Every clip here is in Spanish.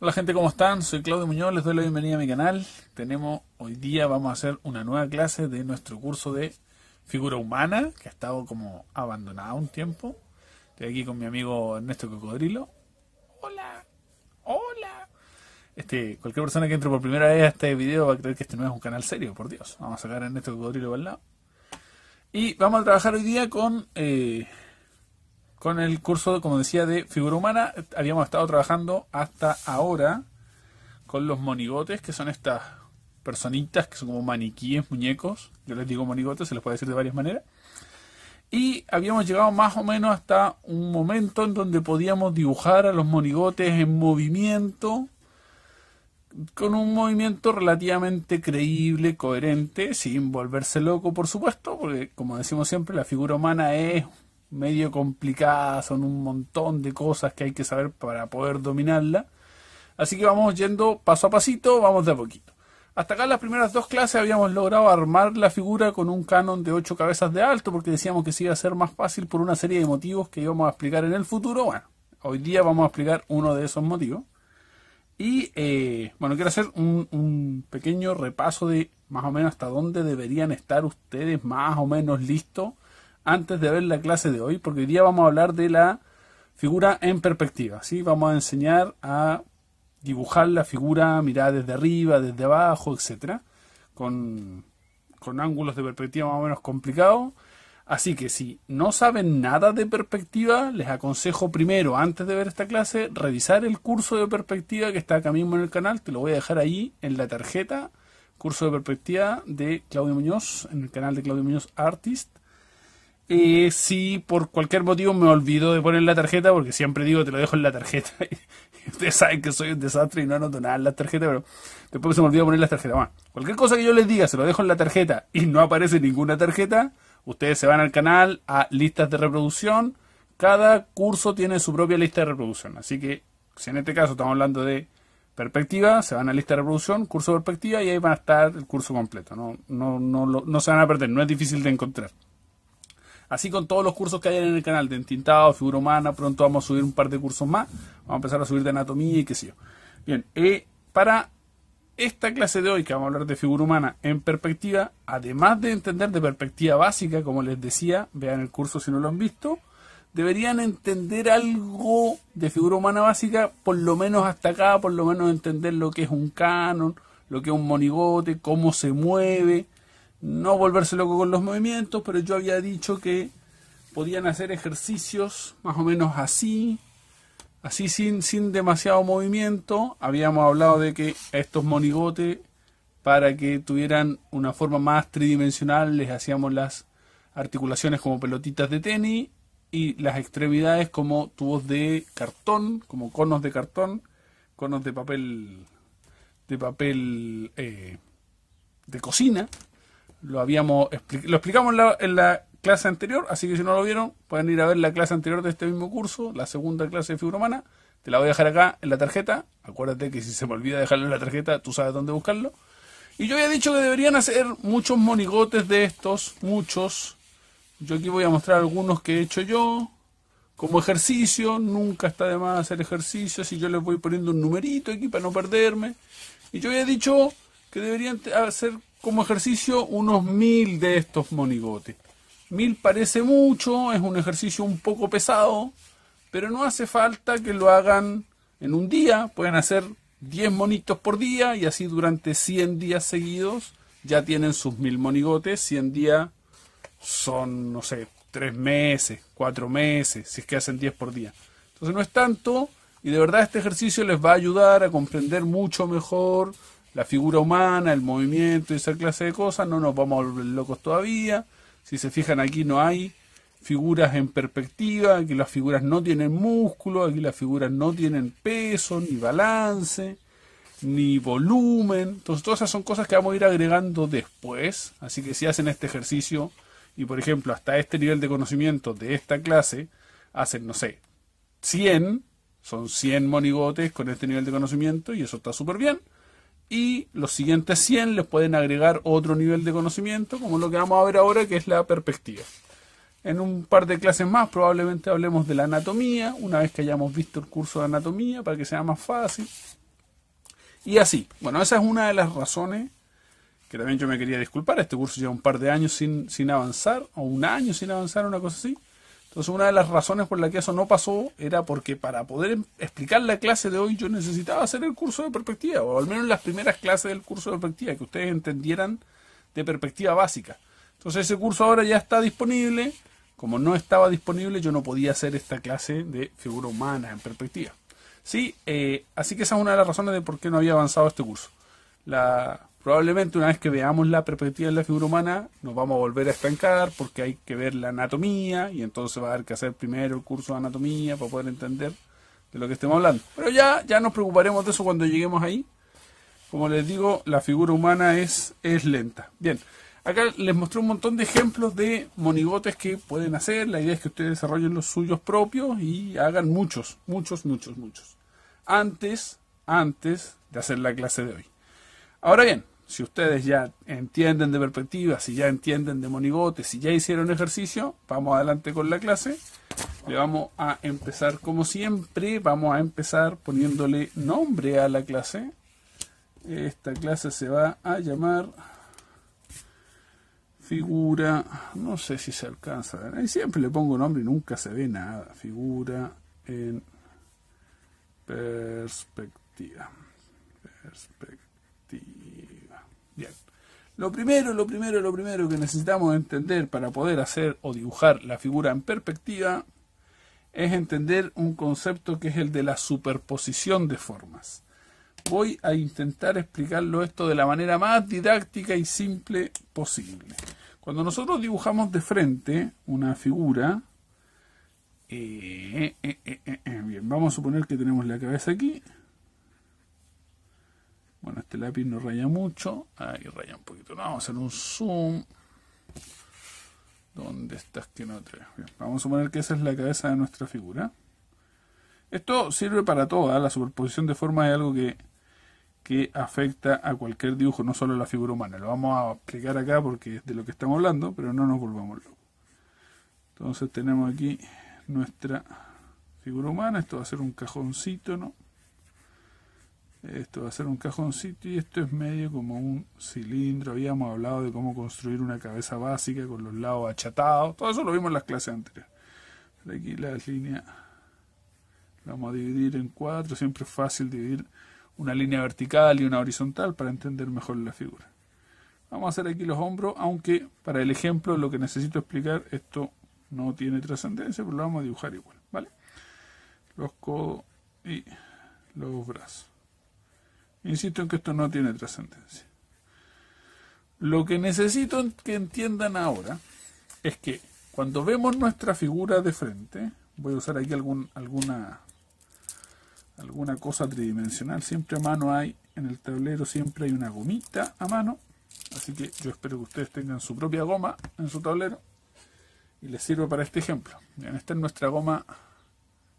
Hola gente, ¿cómo están? Soy Claudio Muñoz, les doy la bienvenida a mi canal. Tenemos hoy día, vamos a hacer una nueva clase de nuestro curso de figura humana, que ha estado como abandonada un tiempo. Estoy aquí con mi amigo Ernesto Cocodrilo. Hola, hola. Este, cualquier persona que entre por primera vez a este video va a creer que este no es un canal serio, por Dios. Vamos a sacar a Ernesto Cocodrilo para lado. Y vamos a trabajar hoy día con eh, con el curso, como decía, de figura humana. Habíamos estado trabajando hasta ahora con los monigotes, que son estas personitas que son como maniquíes, muñecos. Yo les digo monigotes, se les puede decir de varias maneras. Y habíamos llegado más o menos hasta un momento en donde podíamos dibujar a los monigotes en movimiento, con un movimiento relativamente creíble, coherente, sin volverse loco, por supuesto, porque como decimos siempre, la figura humana es medio complicada, son un montón de cosas que hay que saber para poder dominarla. Así que vamos yendo paso a pasito, vamos de a poquito. Hasta acá en las primeras dos clases habíamos logrado armar la figura con un canon de ocho cabezas de alto porque decíamos que se iba a ser más fácil por una serie de motivos que íbamos a explicar en el futuro. Bueno, hoy día vamos a explicar uno de esos motivos. Y eh, bueno, quiero hacer un, un, pequeño repaso de más o menos hasta dónde deberían estar ustedes más o menos listos antes de ver la clase de hoy, porque hoy día vamos a hablar de la figura en perspectiva. ¿sí? Vamos a enseñar a dibujar la figura, mirar desde arriba, desde abajo, etcétera, con, con ángulos de perspectiva más o menos complicados. Así que si no saben nada de perspectiva, les aconsejo primero, antes de ver esta clase, revisar el curso de perspectiva que está acá mismo en el canal. Te lo voy a dejar ahí en la tarjeta, curso de perspectiva de Claudio Muñoz, en el canal de Claudio Muñoz Artist eh, si por cualquier motivo me olvido de poner la tarjeta, porque siempre digo te lo dejo en la tarjeta. Ustedes saben que soy un desastre y no anoto nada en la tarjeta, pero después se me olvida poner la tarjeta. cualquier cosa que yo les diga, se lo dejo en la tarjeta y no aparece ninguna tarjeta, ustedes se van al canal a listas de reproducción. Cada curso tiene su propia lista de reproducción. Así que, si en este caso estamos hablando de perspectiva, se van a lista de reproducción, curso de perspectiva y ahí van a estar el curso completo. No, no, no, no, no se van a perder, no es difícil de encontrar. Así con todos los cursos que hay en el canal de entintado, figura humana, pronto vamos a subir un par de cursos más. Vamos a empezar a subir de anatomía y qué sé yo. Bien, eh, para esta clase de hoy que vamos a hablar de figura humana en perspectiva, además de entender de perspectiva básica, como les decía, vean el curso si no lo han visto, deberían entender algo de figura humana básica, por lo menos hasta acá, por lo menos entender lo que es un canon, lo que es un monigote, cómo se mueve, no volverse loco con los movimientos, pero yo había dicho que podían hacer ejercicios más o menos así, así sin, sin demasiado movimiento. Habíamos hablado de que estos monigotes, para que tuvieran una forma más tridimensional, les hacíamos las articulaciones como pelotitas de tenis y las extremidades como tubos de cartón, como conos de cartón, conos de papel de papel eh, de cocina lo habíamos lo explicamos en la, clase anterior, así que si no lo vieron, pueden ir a ver la clase anterior de este mismo curso, la segunda clase de figura humana. Te la voy a dejar acá en la tarjeta. Acuérdate que si se me olvida dejarlo en la tarjeta, tú sabes dónde buscarlo. Y yo había dicho que deberían hacer muchos monigotes de estos, muchos. Yo aquí voy a mostrar algunos que he hecho yo. Como ejercicio, nunca está de más hacer ejercicio, si yo les voy poniendo un numerito aquí para no perderme. Y yo había dicho que deberían hacer como ejercicio unos mil de estos monigotes. Mil parece mucho, es un ejercicio un poco pesado, pero no hace falta que lo hagan en un día, pueden hacer 10 monitos por día y así durante 100 días seguidos ya tienen sus mil monigotes, 100 días son, no sé, 3 meses, 4 meses, si es que hacen 10 por día. Entonces no es tanto y de verdad este ejercicio les va a ayudar a comprender mucho mejor la figura humana, el movimiento y esa clase de cosas, no nos vamos a volver locos todavía. Si se fijan aquí no hay figuras en perspectiva, aquí las figuras no tienen músculo, aquí las figuras no tienen peso, ni balance, ni volumen. Entonces todas esas son cosas que vamos a ir agregando después. Así que si hacen este ejercicio y por ejemplo hasta este nivel de conocimiento de esta clase, hacen, no sé, 100, son 100 monigotes con este nivel de conocimiento y eso está súper bien y los siguientes 100 les pueden agregar otro nivel de conocimiento, como lo que vamos a ver ahora, que es la perspectiva. En un par de clases más probablemente hablemos de la anatomía, una vez que hayamos visto el curso de anatomía, para que sea más fácil. Y así. Bueno, esa es una de las razones que también yo me quería disculpar. Este curso lleva un par de años sin, sin avanzar, o un año sin avanzar, una cosa así. Entonces una de las razones por la que eso no pasó era porque para poder explicar la clase de hoy yo necesitaba hacer el curso de perspectiva, o al menos las primeras clases del curso de perspectiva, que ustedes entendieran de perspectiva básica. Entonces ese curso ahora ya está disponible. Como no estaba disponible, yo no podía hacer esta clase de figura humana en perspectiva. Sí, eh, así que esa es una de las razones de por qué no había avanzado este curso. La, probablemente una vez que veamos la perspectiva de la figura humana, nos vamos a volver a estancar porque hay que ver la anatomía y entonces va a haber que hacer primero el curso de anatomía para poder entender de lo que estemos hablando. Pero ya, ya nos preocuparemos de eso cuando lleguemos ahí. Como les digo, la figura humana es, es lenta. Bien, acá les mostré un montón de ejemplos de monigotes que pueden hacer. La idea es que ustedes desarrollen los suyos propios y hagan muchos, muchos, muchos, muchos. Antes, antes de hacer la clase de hoy. Ahora bien, si ustedes ya entienden de perspectiva, si ya entienden de monigote, si ya hicieron ejercicio, vamos adelante con la clase. Le vamos a empezar como siempre, vamos a empezar poniéndole nombre a la clase. Esta clase se va a llamar figura, no sé si se alcanza a siempre le pongo nombre y nunca se ve nada. Figura en Perspectiva lo primero, lo primero, lo primero que necesitamos entender para poder hacer o dibujar la figura en perspectiva es entender un concepto que es el de la superposición de formas. Voy a intentar explicarlo esto de la manera más didáctica y simple posible. Cuando nosotros dibujamos de frente una figura, eh, eh, eh, bien, vamos a suponer que tenemos la cabeza aquí, bueno, este lápiz no raya mucho. Ahí raya un poquito. No, vamos a hacer un zoom. ¿Dónde estás que no te Bien, Vamos a suponer que esa es la cabeza de nuestra figura. Esto sirve para toda. La superposición de formas es algo que, que afecta a cualquier dibujo, no solo a la figura humana. Lo vamos a explicar acá porque es de lo que estamos hablando, pero no nos volvamos locos. Entonces tenemos aquí nuestra figura humana. Esto va a ser un cajoncito, ¿no? Esto va a ser un cajoncito y esto es medio como un cilindro. Habíamos hablado de cómo construir una cabeza básica con los lados achatados. Todo eso lo vimos en las clases anteriores. Aquí la línea la vamos a dividir en cuatro. Siempre es fácil dividir una línea vertical y una horizontal para entender mejor la figura. Vamos a hacer aquí los hombros, aunque para el ejemplo lo que necesito explicar, esto no tiene trascendencia, pero lo vamos a dibujar igual, ¿vale? Los codos y los brazos. Insisto en que esto no tiene trascendencia. Lo que necesito que entiendan ahora es que cuando vemos nuestra figura de frente, voy a usar aquí algún, alguna, alguna cosa tridimensional, siempre a mano hay, en el tablero siempre hay una gomita a mano, así que yo espero que ustedes tengan su propia goma en su tablero y les sirve para este ejemplo. Bien, esta es nuestra goma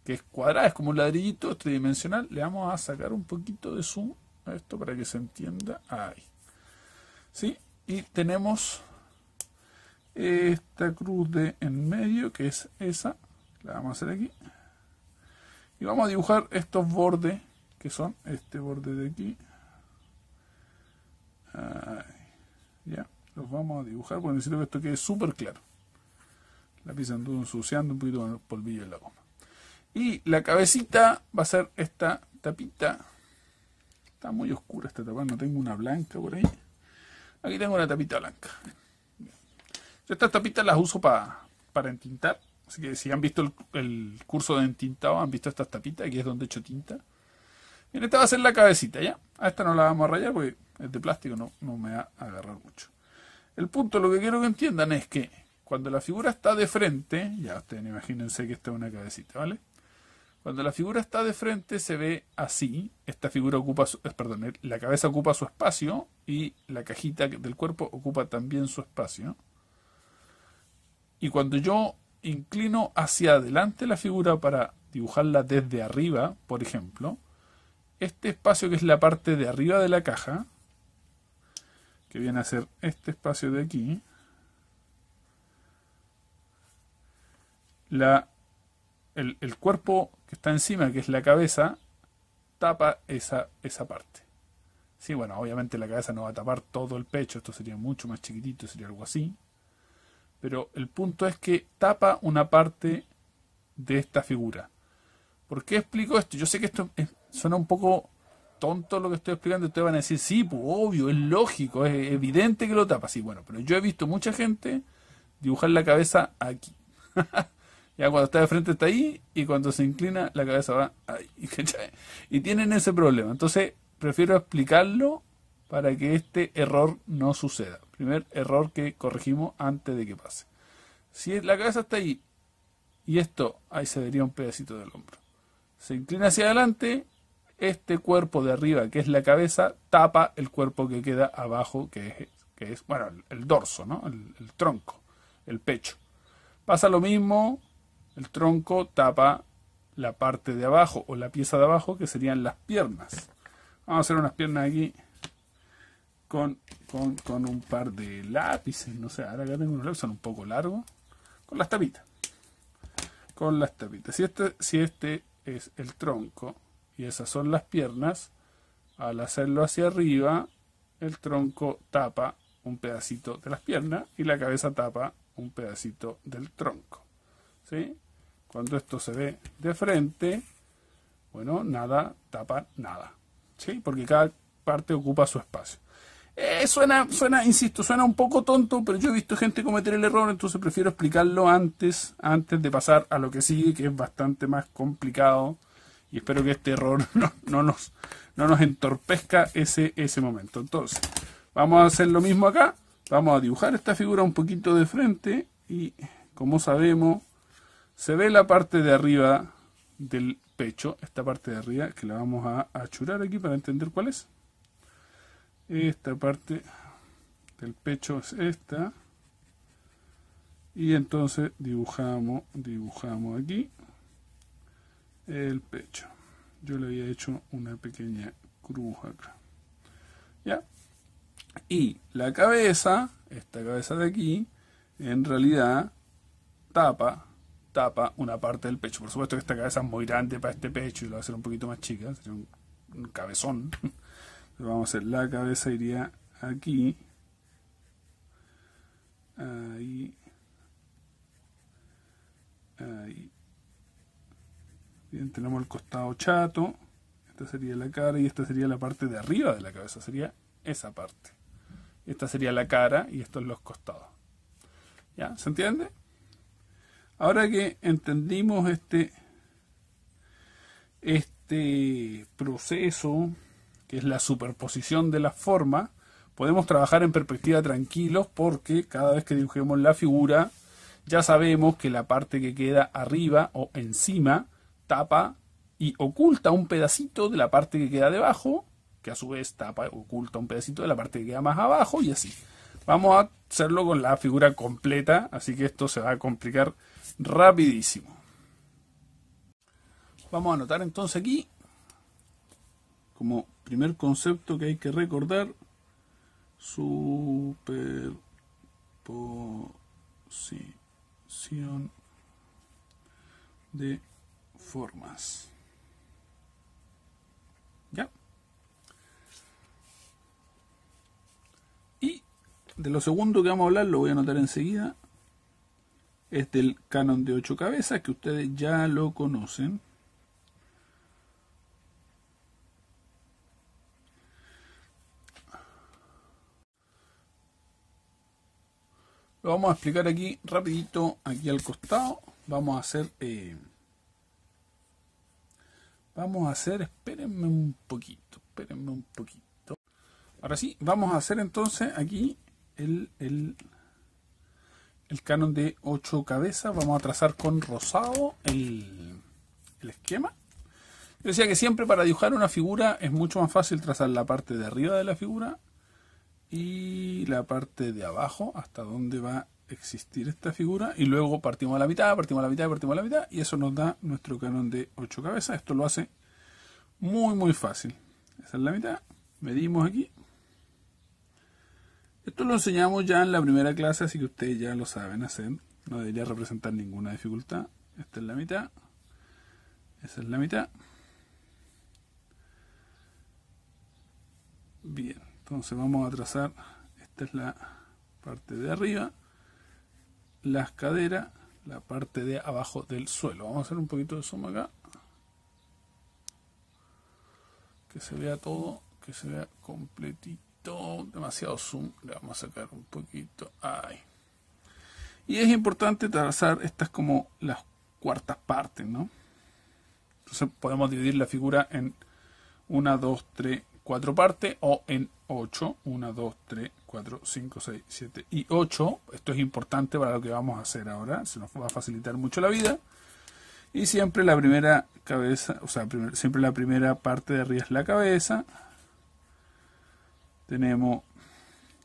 que es cuadrada, es como un ladrillito, tridimensional, le vamos a sacar un poquito de zoom esto para que se entienda. Ahí. ¿Sí? Y tenemos esta cruz de en medio, que es esa. La vamos a hacer aquí. Y vamos a dibujar estos bordes, que son este borde de aquí. Ya, los vamos a dibujar porque necesito que esto quede súper claro. La pizza anduvo ensuciando un poquito con el polvillo en la goma. Y la cabecita va a ser esta tapita Está muy oscura esta tapa, no tengo una blanca por ahí. Aquí tengo una tapita blanca. estas tapitas las uso para entintar. Así que si han visto el, curso de entintado, han visto estas tapitas. Aquí es donde hecho tinta. Bien, esta va a ser la cabecita, ¿ya? A esta no la vamos a rayar porque es de plástico, no, no me va a agarrar mucho. El punto, lo que quiero que entiendan es que cuando la figura está de frente, ya ustedes imagínense que esta es una cabecita, ¿vale? Cuando la figura está de frente se ve así, esta figura ocupa, su, eh, perdón, la cabeza ocupa su espacio y la cajita del cuerpo ocupa también su espacio. Y cuando yo inclino hacia adelante la figura para dibujarla desde arriba, por ejemplo, este espacio que es la parte de arriba de la caja, que viene a ser este espacio de aquí, la el, cuerpo que está encima, que es la cabeza, tapa esa, esa parte. Sí, bueno, obviamente la cabeza no va a tapar todo el pecho, esto sería mucho más chiquitito, sería algo así. Pero el punto es que tapa una parte de esta figura. ¿Por qué explico esto? Yo sé que esto suena un poco tonto lo que estoy explicando, ustedes van a decir, sí, pues, obvio, es lógico, es evidente que lo tapa. Sí, bueno, pero yo he visto mucha gente dibujar la cabeza aquí. Ya cuando está de frente está ahí y cuando se inclina la cabeza va ahí, Y tienen ese problema. Entonces, prefiero explicarlo para que este error no suceda. Primer error que corregimos antes de que pase. Si la cabeza está ahí y esto, ahí se vería un pedacito del hombro. Se inclina hacia adelante, este cuerpo de arriba, que es la cabeza, tapa el cuerpo que queda abajo, que es, que es bueno, el, dorso, ¿no? el, tronco, el pecho. Pasa lo mismo el tronco tapa la parte de abajo o la pieza de abajo que serían las piernas. Vamos a hacer unas piernas aquí con, con, un par de lápices. No sé, ahora que tengo unos lápices, son un poco largos. Con las tapitas. Con las tapitas. Si este, si este es el tronco y esas son las piernas, al hacerlo hacia arriba, el tronco tapa un pedacito de las piernas y la cabeza tapa un pedacito del tronco. ¿Sí? Cuando esto se ve de frente, bueno, nada tapa nada. ¿Sí? Porque cada parte ocupa su espacio. Eh, suena, suena, insisto, suena un poco tonto, pero yo he visto gente cometer el error, entonces prefiero explicarlo antes, antes de pasar a lo que sigue, que es bastante más complicado. Y espero que este error no, nos, nos entorpezca ese, ese momento. Entonces, vamos a hacer lo mismo acá. Vamos a dibujar esta figura un poquito de frente y como sabemos se ve la parte de arriba del pecho, esta parte de arriba que la vamos a achurar aquí para entender cuál es. Esta parte del pecho es esta. Y entonces dibujamos, dibujamos aquí el pecho. Yo le había hecho una pequeña cruz acá. ¿Ya? Y la cabeza, esta cabeza de aquí, en realidad tapa tapa una parte del pecho. Por supuesto que esta cabeza es muy grande para este pecho y lo va a hacer un poquito más chica, sería un, cabezón. vamos a hacer la cabeza, iría aquí. Ahí. Ahí. Bien, tenemos el costado chato. Esta sería la cara y esta sería la parte de arriba de la cabeza. Sería esa parte. Esta sería la cara y estos los costados. ¿Ya? ¿Se entiende? Ahora que entendimos este, este proceso, que es la superposición de la forma, podemos trabajar en perspectiva tranquilos porque cada vez que dibujemos la figura ya sabemos que la parte que queda arriba o encima tapa y oculta un pedacito de la parte que queda debajo, que a su vez tapa oculta un pedacito de la parte que queda más abajo y así. Vamos a hacerlo con la figura completa, así que esto se va a complicar rapidísimo. Vamos a anotar entonces aquí, como primer concepto que hay que recordar, superposición de formas. ¿Ya? Y de lo segundo que vamos a hablar, lo voy a anotar enseguida, es del canon de 8 cabezas, que ustedes ya lo conocen. Lo vamos a explicar aquí rapidito, aquí al costado. Vamos a hacer... Eh, vamos a hacer, espérenme un poquito, espérenme un poquito. Ahora sí, vamos a hacer entonces aquí el, el el canon de 8 cabezas. Vamos a trazar con rosado el, esquema. Yo decía que siempre para dibujar una figura es mucho más fácil trazar la parte de arriba de la figura y la parte de abajo, hasta dónde va a existir esta figura. Y luego partimos a la mitad, partimos a la mitad, partimos a la mitad. Y eso nos da nuestro canon de 8 cabezas. Esto lo hace muy, muy fácil. Esa es la mitad. Medimos aquí. Esto lo enseñamos ya en la primera clase, así que ustedes ya lo saben hacer. No debería representar ninguna dificultad. Esta es la mitad. Esa es la mitad. Bien, entonces vamos a trazar. Esta es la parte de arriba. Las caderas. La parte de abajo del suelo. Vamos a hacer un poquito de zoom acá. Que se vea todo. Que se vea completito poquito, demasiado zoom, le vamos a sacar un poquito, ahí. Y es importante trazar estas como las cuartas partes, ¿no? Entonces podemos dividir la figura en 1, 2, 3, 4 partes o en 8, 1, 2, 3, 4, 5, 6, 7 y 8. Esto es importante para lo que vamos a hacer ahora, se nos va a facilitar mucho la vida. Y siempre la primera cabeza, o sea, siempre la primera parte de arriba es la cabeza, tenemos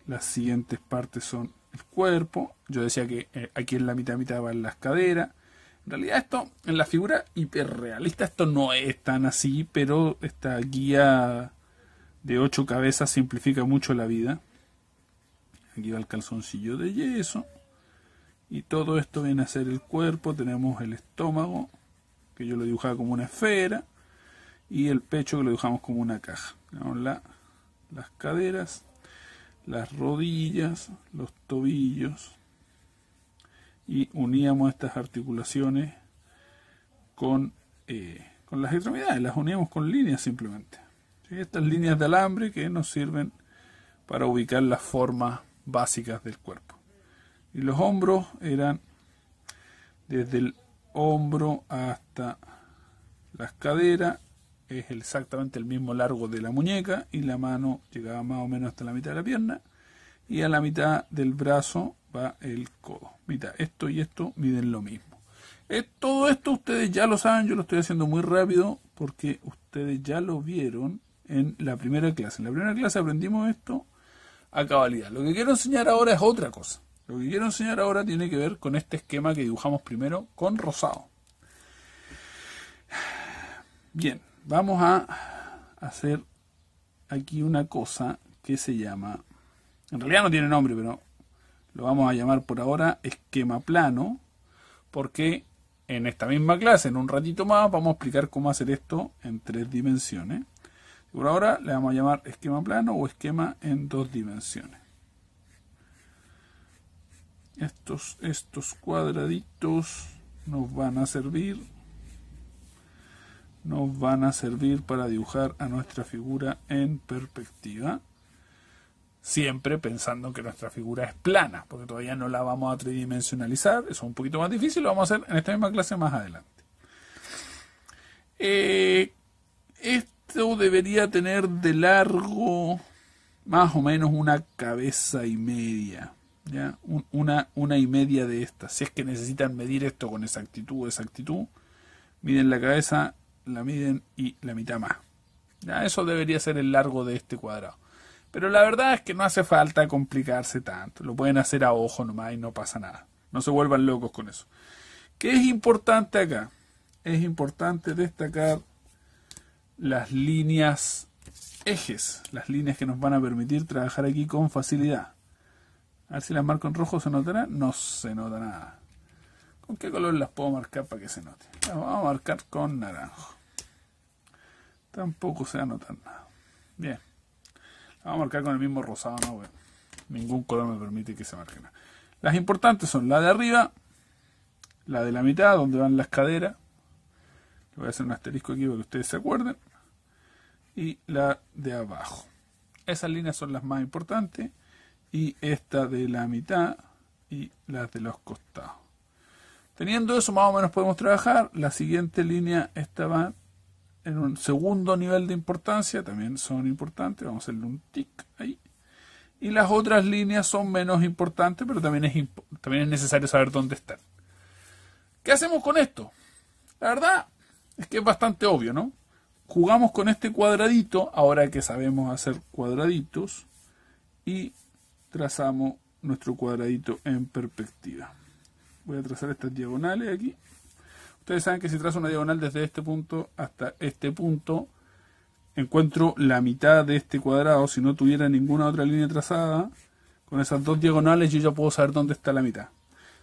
las siguientes partes son el cuerpo. Yo decía que eh, aquí en la mitad mitad van las caderas. En realidad esto, en la figura hiperrealista, esto no es tan así, pero esta guía de ocho cabezas simplifica mucho la vida. Aquí va el calzoncillo de yeso. Y todo esto viene a ser el cuerpo. Tenemos el estómago, que yo lo dibujaba como una esfera. Y el pecho que lo dibujamos como una caja las caderas, las rodillas, los tobillos y uníamos estas articulaciones con, eh, las extremidades, las uníamos con líneas simplemente. Estas líneas de alambre que nos sirven para ubicar las formas básicas del cuerpo. Y los hombros eran desde el hombro hasta las caderas es exactamente el mismo largo de la muñeca y la mano llegaba más o menos hasta la mitad de la pierna y a la mitad del brazo va el codo. Mitad, esto y esto miden lo mismo. Eh, todo esto ustedes ya lo saben, yo lo estoy haciendo muy rápido porque ustedes ya lo vieron en la primera clase. En la primera clase aprendimos esto a cabalidad. Lo que quiero enseñar ahora es otra cosa. Lo que quiero enseñar ahora tiene que ver con este esquema que dibujamos primero con rosado. Bien, vamos a hacer aquí una cosa que se llama, en realidad no tiene nombre, pero lo vamos a llamar por ahora esquema plano, porque en esta misma clase, en un ratito más, vamos a explicar cómo hacer esto en tres dimensiones. Por ahora le vamos a llamar esquema plano o esquema en dos dimensiones. Estos, estos cuadraditos nos van a servir nos van a servir para dibujar a nuestra figura en perspectiva. Siempre pensando que nuestra figura es plana, porque todavía no la vamos a tridimensionalizar, eso es un poquito más difícil, lo vamos a hacer en esta misma clase más adelante. Eh, esto debería tener de largo más o menos una cabeza y media, ¿ya? una, una y media de estas. Si es que necesitan medir esto con exactitud exactitud, Miren la cabeza la miden y la mitad más. Ya, eso debería ser el largo de este cuadrado. Pero la verdad es que no hace falta complicarse tanto. Lo pueden hacer a ojo nomás y no pasa nada. No se vuelvan locos con eso. ¿Qué es importante acá? Es importante destacar las líneas ejes, las líneas que nos van a permitir trabajar aquí con facilidad. A ver si las marco en rojo, ¿se notará? No se nota nada. ¿Con qué color las puedo marcar para que se note? Las vamos a marcar con naranjo. Tampoco se va a notar nada. Bien. Las vamos a marcar con el mismo rosado, no, Ningún color me permite que se marque Las importantes son la de arriba, la de la mitad, donde van las caderas. Le voy a hacer un asterisco aquí para que ustedes se acuerden. Y la de abajo. Esas líneas son las más importantes. Y esta de la mitad y las de los costados. Teniendo eso, más o menos podemos trabajar. La siguiente línea estaba en un segundo nivel de importancia, también son importantes. Vamos a hacerle un tic ahí. Y las otras líneas son menos importantes, pero también es, también es necesario saber dónde están. ¿Qué hacemos con esto? La verdad es que es bastante obvio, ¿no? Jugamos con este cuadradito, ahora que sabemos hacer cuadraditos, y trazamos nuestro cuadradito en perspectiva voy a trazar estas diagonales aquí ustedes saben que si trazo una diagonal desde este punto hasta este punto encuentro la mitad de este cuadrado si no tuviera ninguna otra línea trazada con esas dos diagonales yo ya puedo saber dónde está la mitad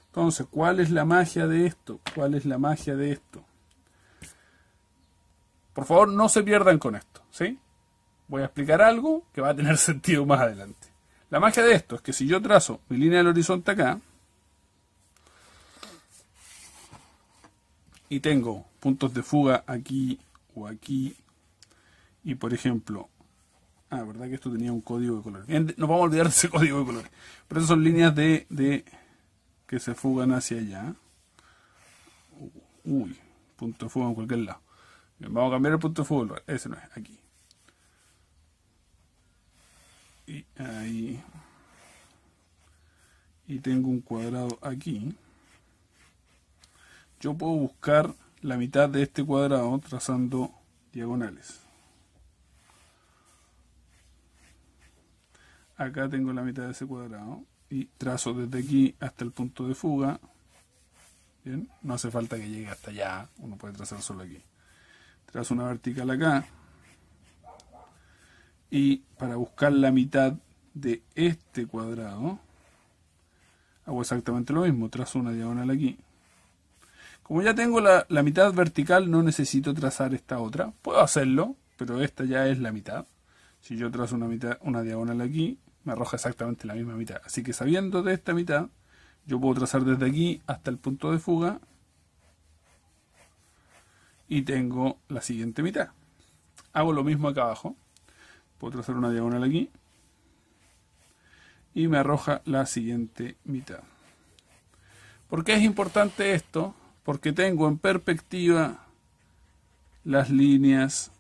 entonces cuál es la magia de esto cuál es la magia de esto por favor no se pierdan con esto ¿sí? voy a explicar algo que va a tener sentido más adelante la magia de esto es que si yo trazo mi línea del horizonte acá y tengo puntos de fuga aquí o aquí y por ejemplo ah verdad que esto tenía un código de color nos vamos a olvidar de ese código de color pero esas son líneas de, de que se fugan hacia allá uh, uy punto de fuga en cualquier lado vamos a cambiar el punto de fuga ese no es aquí y ahí y tengo un cuadrado aquí yo puedo buscar la mitad de este cuadrado trazando diagonales. Acá tengo la mitad de ese cuadrado y trazo desde aquí hasta el punto de fuga. Bien, no hace falta que llegue hasta allá, uno puede trazar solo aquí. Trazo una vertical acá y para buscar la mitad de este cuadrado hago exactamente lo mismo, trazo una diagonal aquí como ya tengo la, mitad vertical, no necesito trazar esta otra. Puedo hacerlo, pero esta ya es la mitad. Si yo trazo una, una diagonal aquí, me arroja exactamente la misma mitad. Así que sabiendo de esta mitad, yo puedo trazar desde aquí hasta el punto de fuga y tengo la siguiente mitad. Hago lo mismo acá abajo. Puedo trazar una diagonal aquí y me arroja la siguiente mitad. ¿Por qué es importante esto? porque tengo en perspectiva las líneas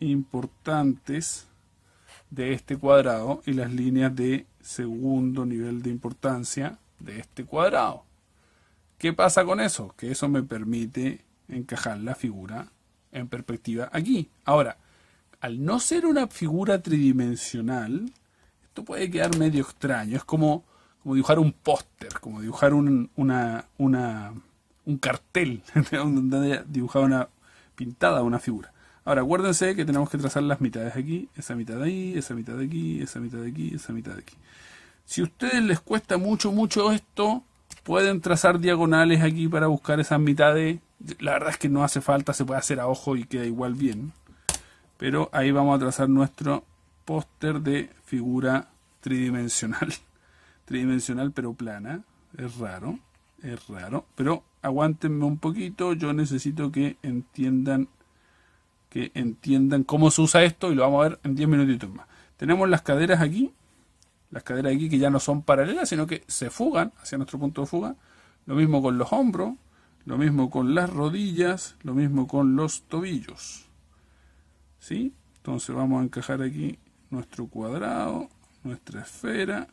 importantes de este cuadrado y las líneas de segundo nivel de importancia de este cuadrado. ¿Qué pasa con eso? Que eso me permite encajar la figura en perspectiva aquí. Ahora, al no ser una figura tridimensional, esto puede quedar medio extraño. Es como, dibujar un póster, como dibujar una, una un cartel donde dibujado una pintada una figura. Ahora, acuérdense que tenemos que trazar las mitades aquí, esa mitad de ahí, esa mitad de aquí, esa mitad de aquí, esa mitad de aquí. Si a ustedes les cuesta mucho, mucho esto, pueden trazar diagonales aquí para buscar esas mitades. La verdad es que no hace falta, se puede hacer a ojo y queda igual bien. Pero ahí vamos a trazar nuestro póster de figura tridimensional. Tridimensional pero plana, es raro es raro, pero aguántenme un poquito, yo necesito que entiendan que entiendan cómo se usa esto y lo vamos a ver en 10 minutitos más. Tenemos las caderas aquí, las caderas aquí que ya no son paralelas, sino que se fugan hacia nuestro punto de fuga. Lo mismo con los hombros, lo mismo con las rodillas, lo mismo con los tobillos. ¿Sí? Entonces vamos a encajar aquí nuestro cuadrado, nuestra esfera,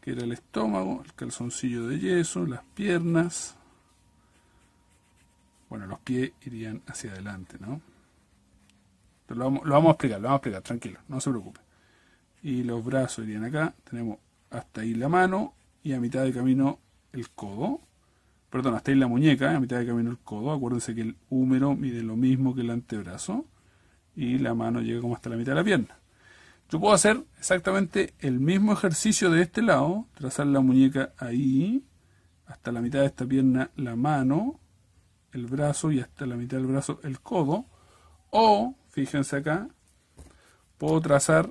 que era el estómago, el calzoncillo de yeso, las piernas. Bueno, los pies irían hacia adelante, ¿no? Lo vamos, lo a explicar, lo vamos a explicar, tranquilo, no se preocupe. Y los brazos irían acá, tenemos hasta ahí la mano y a mitad de camino el codo. Perdón, hasta ahí la muñeca, ¿eh? a mitad de camino el codo. Acuérdense que el húmero mide lo mismo que el antebrazo y la mano llega como hasta la mitad de la pierna. Yo puedo hacer exactamente el mismo ejercicio de este lado, trazar la muñeca ahí, hasta la mitad de esta pierna la mano, el brazo y hasta la mitad del brazo el codo. O, fíjense acá, puedo trazar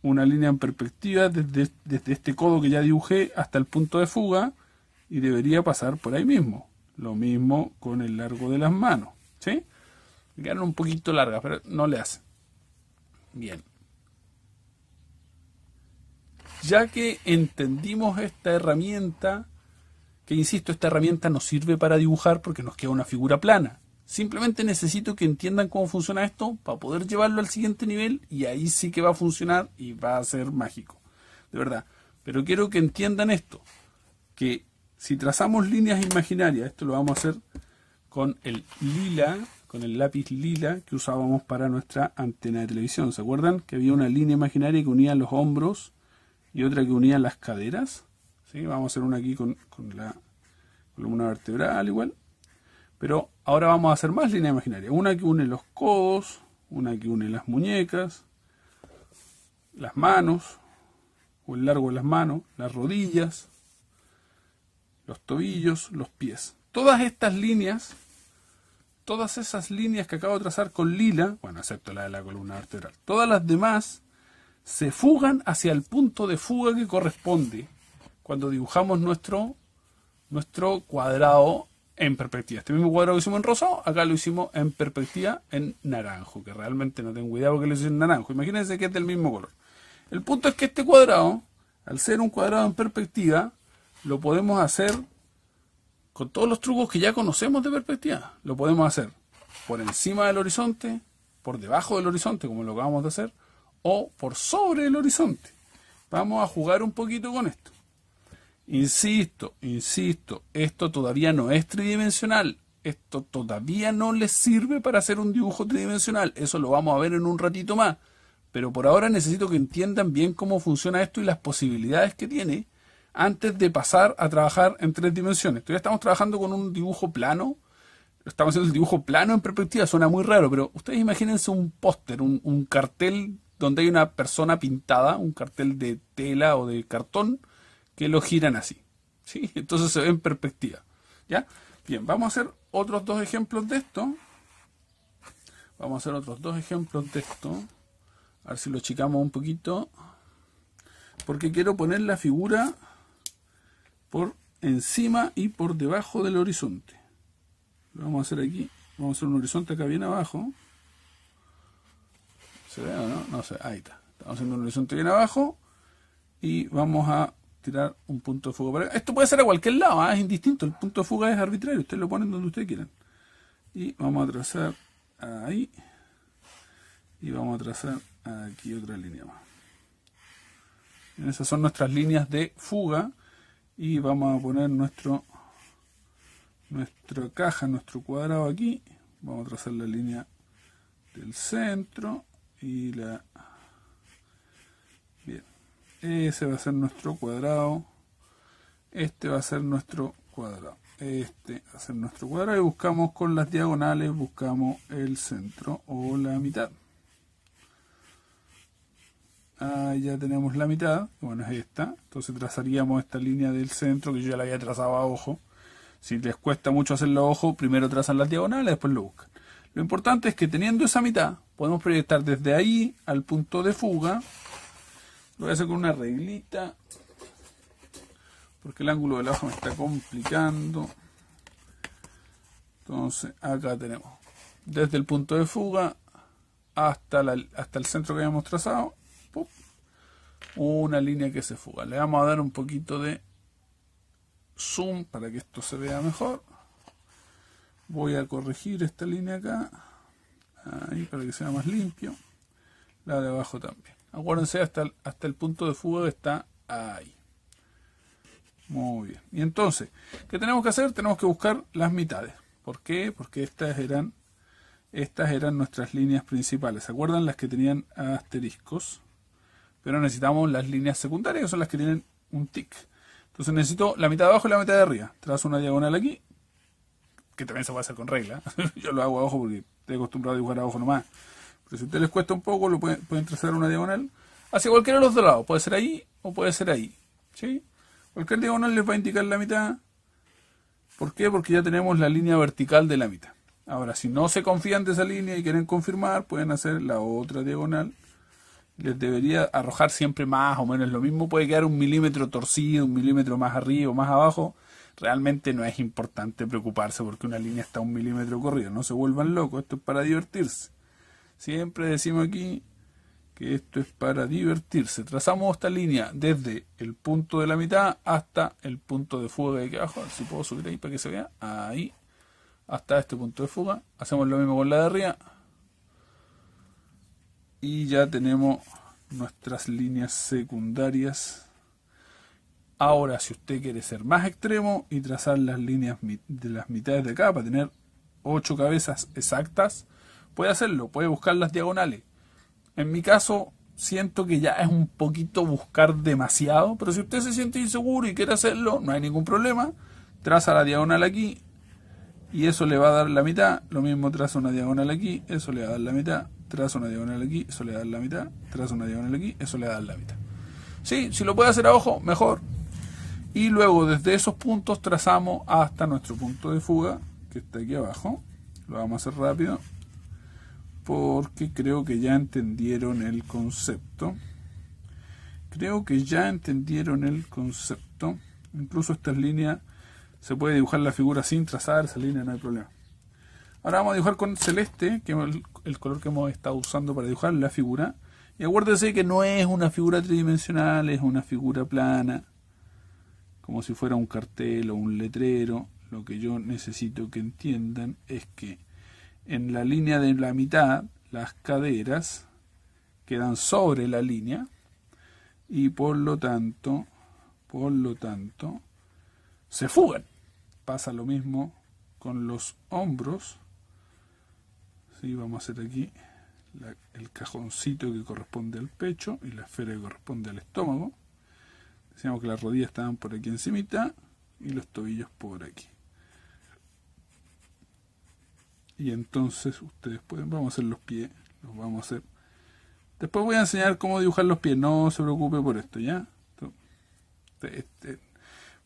una línea en perspectiva desde, este codo que ya dibujé hasta el punto de fuga y debería pasar por ahí mismo. Lo mismo con el largo de las manos. ¿sí? Me quedaron un poquito largas, pero no le hace. Bien ya que entendimos esta herramienta, que insisto, esta herramienta nos sirve para dibujar porque nos queda una figura plana. Simplemente necesito que entiendan cómo funciona esto para poder llevarlo al siguiente nivel y ahí sí que va a funcionar y va a ser mágico. De verdad. Pero quiero que entiendan esto, que si trazamos líneas imaginarias, esto lo vamos a hacer con el lila, con el lápiz lila que usábamos para nuestra antena de televisión. ¿Se acuerdan? Que había una línea imaginaria que unía los hombros y otra que unía las caderas. ¿sí? Vamos a hacer una aquí con, la columna vertebral igual. Pero ahora vamos a hacer más línea imaginaria. Una que une los codos, una que une las muñecas, las manos, o el largo de las manos, las rodillas, los tobillos, los pies. Todas estas líneas, todas esas líneas que acabo de trazar con lila, bueno, excepto la de la columna vertebral, todas las demás se fugan hacia el punto de fuga que corresponde cuando dibujamos nuestro, nuestro cuadrado en perspectiva. Este mismo cuadrado que hicimos en rosado, acá lo hicimos en perspectiva en naranjo, que realmente no tengo idea porque lo hice en naranjo. Imagínense que es del mismo color. El punto es que este cuadrado, al ser un cuadrado en perspectiva, lo podemos hacer con todos los trucos que ya conocemos de perspectiva. Lo podemos hacer por encima del horizonte, por debajo del horizonte, como lo acabamos de hacer, o por sobre el horizonte. Vamos a jugar un poquito con esto. Insisto, insisto, esto todavía no es tridimensional. Esto todavía no les sirve para hacer un dibujo tridimensional. Eso lo vamos a ver en un ratito más. Pero por ahora necesito que entiendan bien cómo funciona esto y las posibilidades que tiene antes de pasar a trabajar en tres dimensiones. Todavía estamos trabajando con un dibujo plano. Estamos haciendo el dibujo plano en perspectiva. Suena muy raro, pero ustedes imagínense un póster, un, un cartel donde hay una persona pintada, un cartel de tela o de cartón, que lo giran así. ¿sí? Entonces se ve en perspectiva. ¿ya? Bien, vamos a hacer otros dos ejemplos de esto. Vamos a hacer otros dos ejemplos de esto. A ver si lo chicamos un poquito. Porque quiero poner la figura por encima y por debajo del horizonte. Lo vamos a hacer aquí. Vamos a hacer un horizonte acá bien abajo. ¿Se ve o no? No sé, ahí está. Estamos haciendo un horizonte bien abajo y vamos a tirar un punto de fuga Esto puede ser a cualquier lado, ¿ah? es indistinto. El punto de fuga es arbitrario, ustedes lo ponen donde ustedes quieran. Y vamos a trazar ahí. Y vamos a trazar aquí otra línea más. esas son nuestras líneas de fuga. Y vamos a poner nuestro nuestra caja, nuestro cuadrado aquí. Vamos a trazar la línea del centro y la... Bien, ese va a ser nuestro cuadrado. Este va a ser nuestro cuadrado. Este va a ser nuestro cuadrado. Y buscamos con las diagonales, buscamos el centro o la mitad. ahí ya tenemos la mitad, bueno es esta, entonces trazaríamos esta línea del centro que yo ya la había trazado a ojo. Si les cuesta mucho hacerlo a ojo, primero trazan las diagonales, después lo buscan. Lo importante es que teniendo esa mitad, podemos proyectar desde ahí al punto de fuga. Lo voy a hacer con una reglita, porque el ángulo de la me está complicando. Entonces, acá tenemos, desde el punto de fuga hasta, hasta el centro que habíamos trazado, una línea que se fuga. Le vamos a dar un poquito de zoom para que esto se vea mejor voy a corregir esta línea acá ahí para que sea más limpio la de abajo también acuérdense hasta el, hasta el punto de fuga está ahí muy bien y entonces ¿qué tenemos que hacer? tenemos que buscar las mitades ¿por qué? porque estas eran estas eran nuestras líneas principales ¿se acuerdan? las que tenían asteriscos pero necesitamos las líneas secundarias que son las que tienen un tick entonces necesito la mitad de abajo y la mitad de arriba trazo una diagonal aquí que también se puede hacer con regla. Yo lo hago a ojo porque estoy acostumbrado a dibujar a ojo nomás. Pero si a ustedes les cuesta un poco, lo pueden, pueden trazar una diagonal hacia cualquiera de los dos lados. Puede ser ahí o puede ser ahí. ¿sí? Cualquier diagonal les va a indicar la mitad. ¿Por qué? Porque ya tenemos la línea vertical de la mitad. Ahora, si no se confían de esa línea y quieren confirmar, pueden hacer la otra diagonal. Les debería arrojar siempre más o menos lo mismo. Puede quedar un milímetro torcido, un milímetro más arriba o más abajo realmente no es importante preocuparse porque una línea está a un milímetro corrido No se vuelvan locos, esto es para divertirse. Siempre decimos aquí que esto es para divertirse. Trazamos esta línea desde el punto de la mitad hasta el punto de fuga de aquí abajo. A ver si puedo subir ahí para que se vea. Ahí. Hasta este punto de fuga. Hacemos lo mismo con la de arriba. Y ya tenemos nuestras líneas secundarias Ahora, si usted quiere ser más extremo y trazar las líneas de las mitades de acá para tener ocho cabezas exactas, puede hacerlo, puede buscar las diagonales. En mi caso, siento que ya es un poquito buscar demasiado, pero si usted se siente inseguro y quiere hacerlo, no hay ningún problema. Traza la diagonal aquí y eso le va a dar la mitad. Lo mismo traza una diagonal aquí, eso le va a dar la mitad. Traza una diagonal aquí, eso le va a dar la mitad. Traza una diagonal aquí, eso le va a dar la mitad. Sí, si lo puede hacer a ojo, mejor y luego desde esos puntos trazamos hasta nuestro punto de fuga que está aquí abajo lo vamos a hacer rápido porque creo que ya entendieron el concepto creo que ya entendieron el concepto incluso esta línea, se puede dibujar la figura sin trazar esa línea no hay problema ahora vamos a dibujar con celeste que es el color que hemos estado usando para dibujar la figura y acuérdense que no es una figura tridimensional es una figura plana como si fuera un cartel o un letrero. Lo que yo necesito que entiendan es que en la línea de la mitad las caderas quedan sobre la línea y por lo tanto, por lo tanto, se fugan. Pasa lo mismo con los hombros. Sí, vamos a hacer aquí el cajoncito que corresponde al pecho y la esfera que corresponde al estómago. Decíamos que las rodillas estaban por aquí encimita y los tobillos por aquí. Y entonces ustedes pueden, vamos a hacer los pies, los vamos a hacer. Después voy a enseñar cómo dibujar los pies, no se preocupe por esto, ¿ya? Este, este,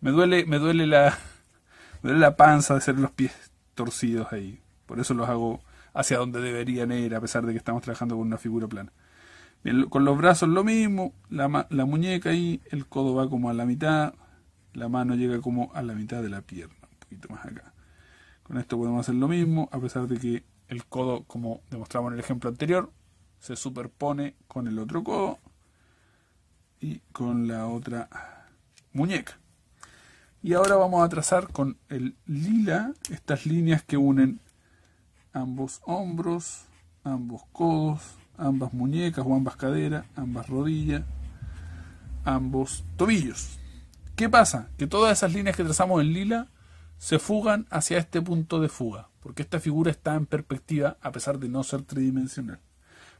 me duele, me duele la, me duele la panza de hacer los pies torcidos ahí. Por eso los hago hacia donde deberían ir, a pesar de que estamos trabajando con una figura plana con los brazos lo mismo, la, la muñeca ahí, el codo va como a la mitad, la mano llega como a la mitad de la pierna, un poquito más acá. Con esto podemos hacer lo mismo, a pesar de que el codo, como demostramos en el ejemplo anterior, se superpone con el otro codo y con la otra muñeca. Y ahora vamos a trazar con el lila estas líneas que unen ambos hombros, ambos codos, ambas muñecas o ambas caderas, ambas rodillas, ambos tobillos. ¿Qué pasa? Que todas esas líneas que trazamos en lila se fugan hacia este punto de fuga, porque esta figura está en perspectiva a pesar de no ser tridimensional.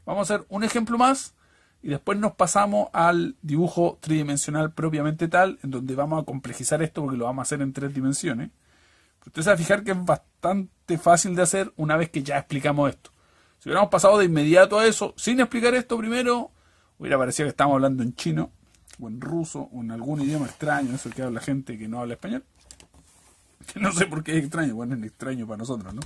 Vamos a hacer un ejemplo más y después nos pasamos al dibujo tridimensional propiamente tal, en donde vamos a complejizar esto porque lo vamos a hacer en tres dimensiones. ustedes a fijar que es bastante fácil de hacer una vez que ya explicamos esto. Si hubiéramos pasado de inmediato a eso, sin explicar esto primero, hubiera parecido que estamos hablando en chino, o en ruso, o en algún idioma extraño, eso que habla gente que no habla español. no sé por qué es extraño, bueno, es extraño para nosotros, ¿no?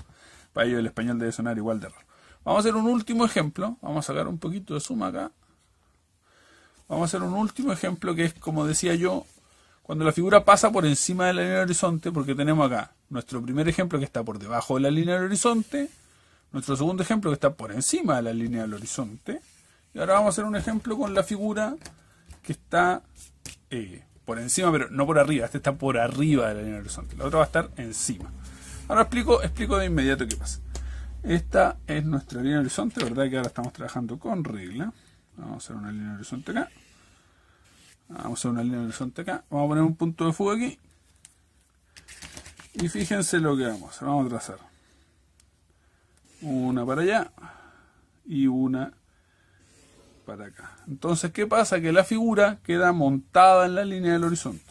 Para ellos el español debe sonar igual de raro. Vamos a hacer un último ejemplo, vamos a sacar un poquito de suma acá. Vamos a hacer un último ejemplo que es, como decía yo, cuando la figura pasa por encima de la línea del horizonte, porque tenemos acá nuestro primer ejemplo que está por debajo de la línea del horizonte, nuestro segundo ejemplo que está por encima de la línea del horizonte. Y ahora vamos a hacer un ejemplo con la figura que está eh, por encima, pero no por arriba. Este está por arriba de la línea del horizonte. La otra va a estar encima. Ahora explico, explico de inmediato qué pasa. Esta es nuestra línea del horizonte, ¿verdad? Que ahora estamos trabajando con regla. Vamos a hacer una línea del horizonte acá. Vamos a hacer una línea del horizonte acá. Vamos a poner un punto de fuga aquí. Y fíjense lo que vamos a Vamos a trazar una para allá y una para acá. Entonces, ¿qué pasa? Que la figura queda montada en la línea del horizonte.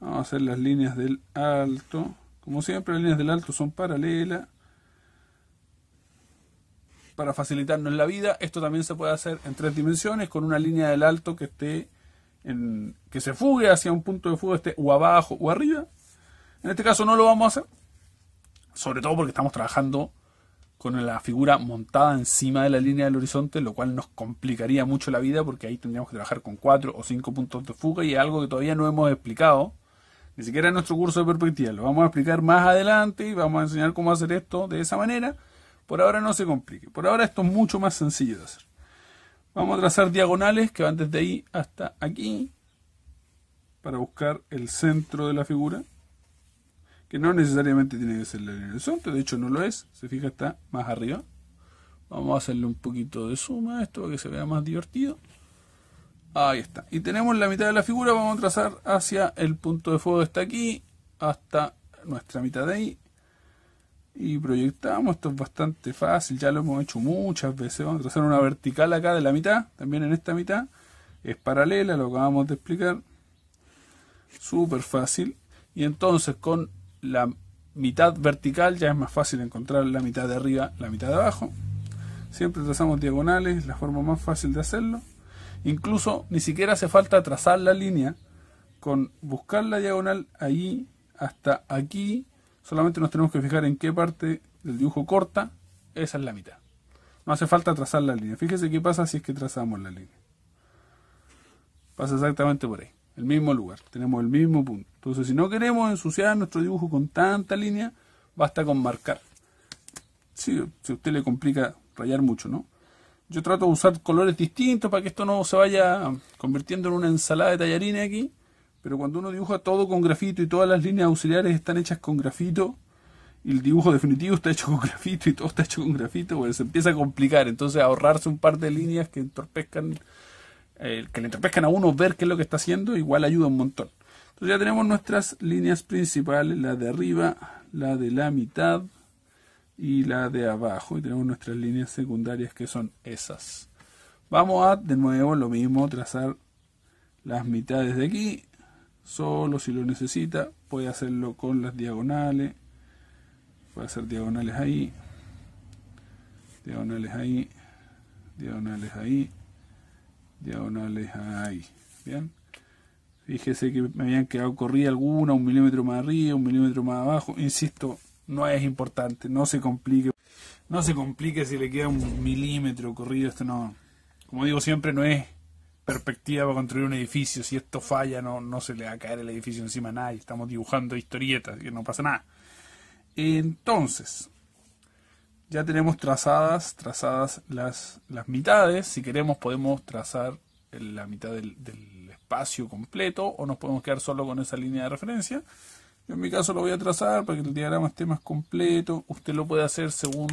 Vamos a hacer las líneas del alto. Como siempre, las líneas del alto son paralelas. Para facilitarnos la vida, esto también se puede hacer en tres dimensiones con una línea del alto que esté que se fugue hacia un punto de fuga, esté o abajo o arriba. En este caso no lo vamos a hacer, sobre todo porque estamos trabajando con la figura montada encima de la línea del horizonte, lo cual nos complicaría mucho la vida porque ahí tendríamos que trabajar con cuatro o cinco puntos de fuga y es algo que todavía no hemos explicado, ni siquiera en nuestro curso de perspectiva. Lo vamos a explicar más adelante y vamos a enseñar cómo hacer esto de esa manera. Por ahora no se complique, por ahora esto es mucho más sencillo de hacer. Vamos a trazar diagonales que van desde ahí hasta aquí para buscar el centro de la figura que no necesariamente tiene que ser la línea de hecho no lo es, se fija está más arriba. Vamos a hacerle un poquito de suma a esto para que se vea más divertido. Ahí está. Y tenemos la mitad de la figura, vamos a trazar hacia el punto de fuego está aquí, hasta nuestra mitad de ahí. Y proyectamos, esto es bastante fácil, ya lo hemos hecho muchas veces. Vamos a trazar una vertical acá de la mitad, también en esta mitad. Es paralela, lo acabamos de explicar. Súper fácil. Y entonces con la mitad vertical ya es más fácil encontrar la mitad de arriba, la mitad de abajo. Siempre trazamos diagonales, la forma más fácil de hacerlo. Incluso ni siquiera hace falta trazar la línea con buscar la diagonal ahí hasta aquí. Solamente nos tenemos que fijar en qué parte del dibujo corta, esa es la mitad. No hace falta trazar la línea. Fíjese qué pasa si es que trazamos la línea. Pasa exactamente por ahí, el mismo lugar, tenemos el mismo punto. Entonces, si no queremos ensuciar nuestro dibujo con tanta línea, basta con marcar. Si, a usted le complica rayar mucho, ¿no? Yo trato de usar colores distintos para que esto no se vaya convirtiendo en una ensalada de tallarines aquí. Pero cuando uno dibuja todo con grafito y todas las líneas auxiliares están hechas con grafito, y el dibujo definitivo está hecho con grafito y todo está hecho con grafito, pues se empieza a complicar. Entonces ahorrarse un par de líneas que entorpezcan, eh, que le entorpezcan a uno ver qué es lo que está haciendo, igual ayuda un montón. Entonces ya tenemos nuestras líneas principales, la de arriba, la de la mitad y la de abajo. Y tenemos nuestras líneas secundarias que son esas. Vamos a, de nuevo, lo mismo, trazar las mitades de aquí. Solo si lo necesita, puede hacerlo con las diagonales. Puede hacer diagonales ahí. Diagonales ahí. Diagonales ahí. Diagonales ahí. Bien Fíjese que me habían quedado corrida alguna, un milímetro más arriba, un milímetro más abajo. Insisto, no es importante, no se complique. No se complique si le queda un milímetro corrido. Esto no, como digo siempre, no es perspectiva para construir un edificio. Si esto falla, no, no se le va a caer el edificio encima a nadie. Estamos dibujando historietas, que no pasa nada. Entonces, ya tenemos trazadas, trazadas las, las mitades. Si queremos podemos trazar la mitad del, espacio completo o nos podemos quedar solo con esa línea de referencia. en mi caso lo voy a trazar para que el diagrama esté más completo. Usted lo puede hacer según,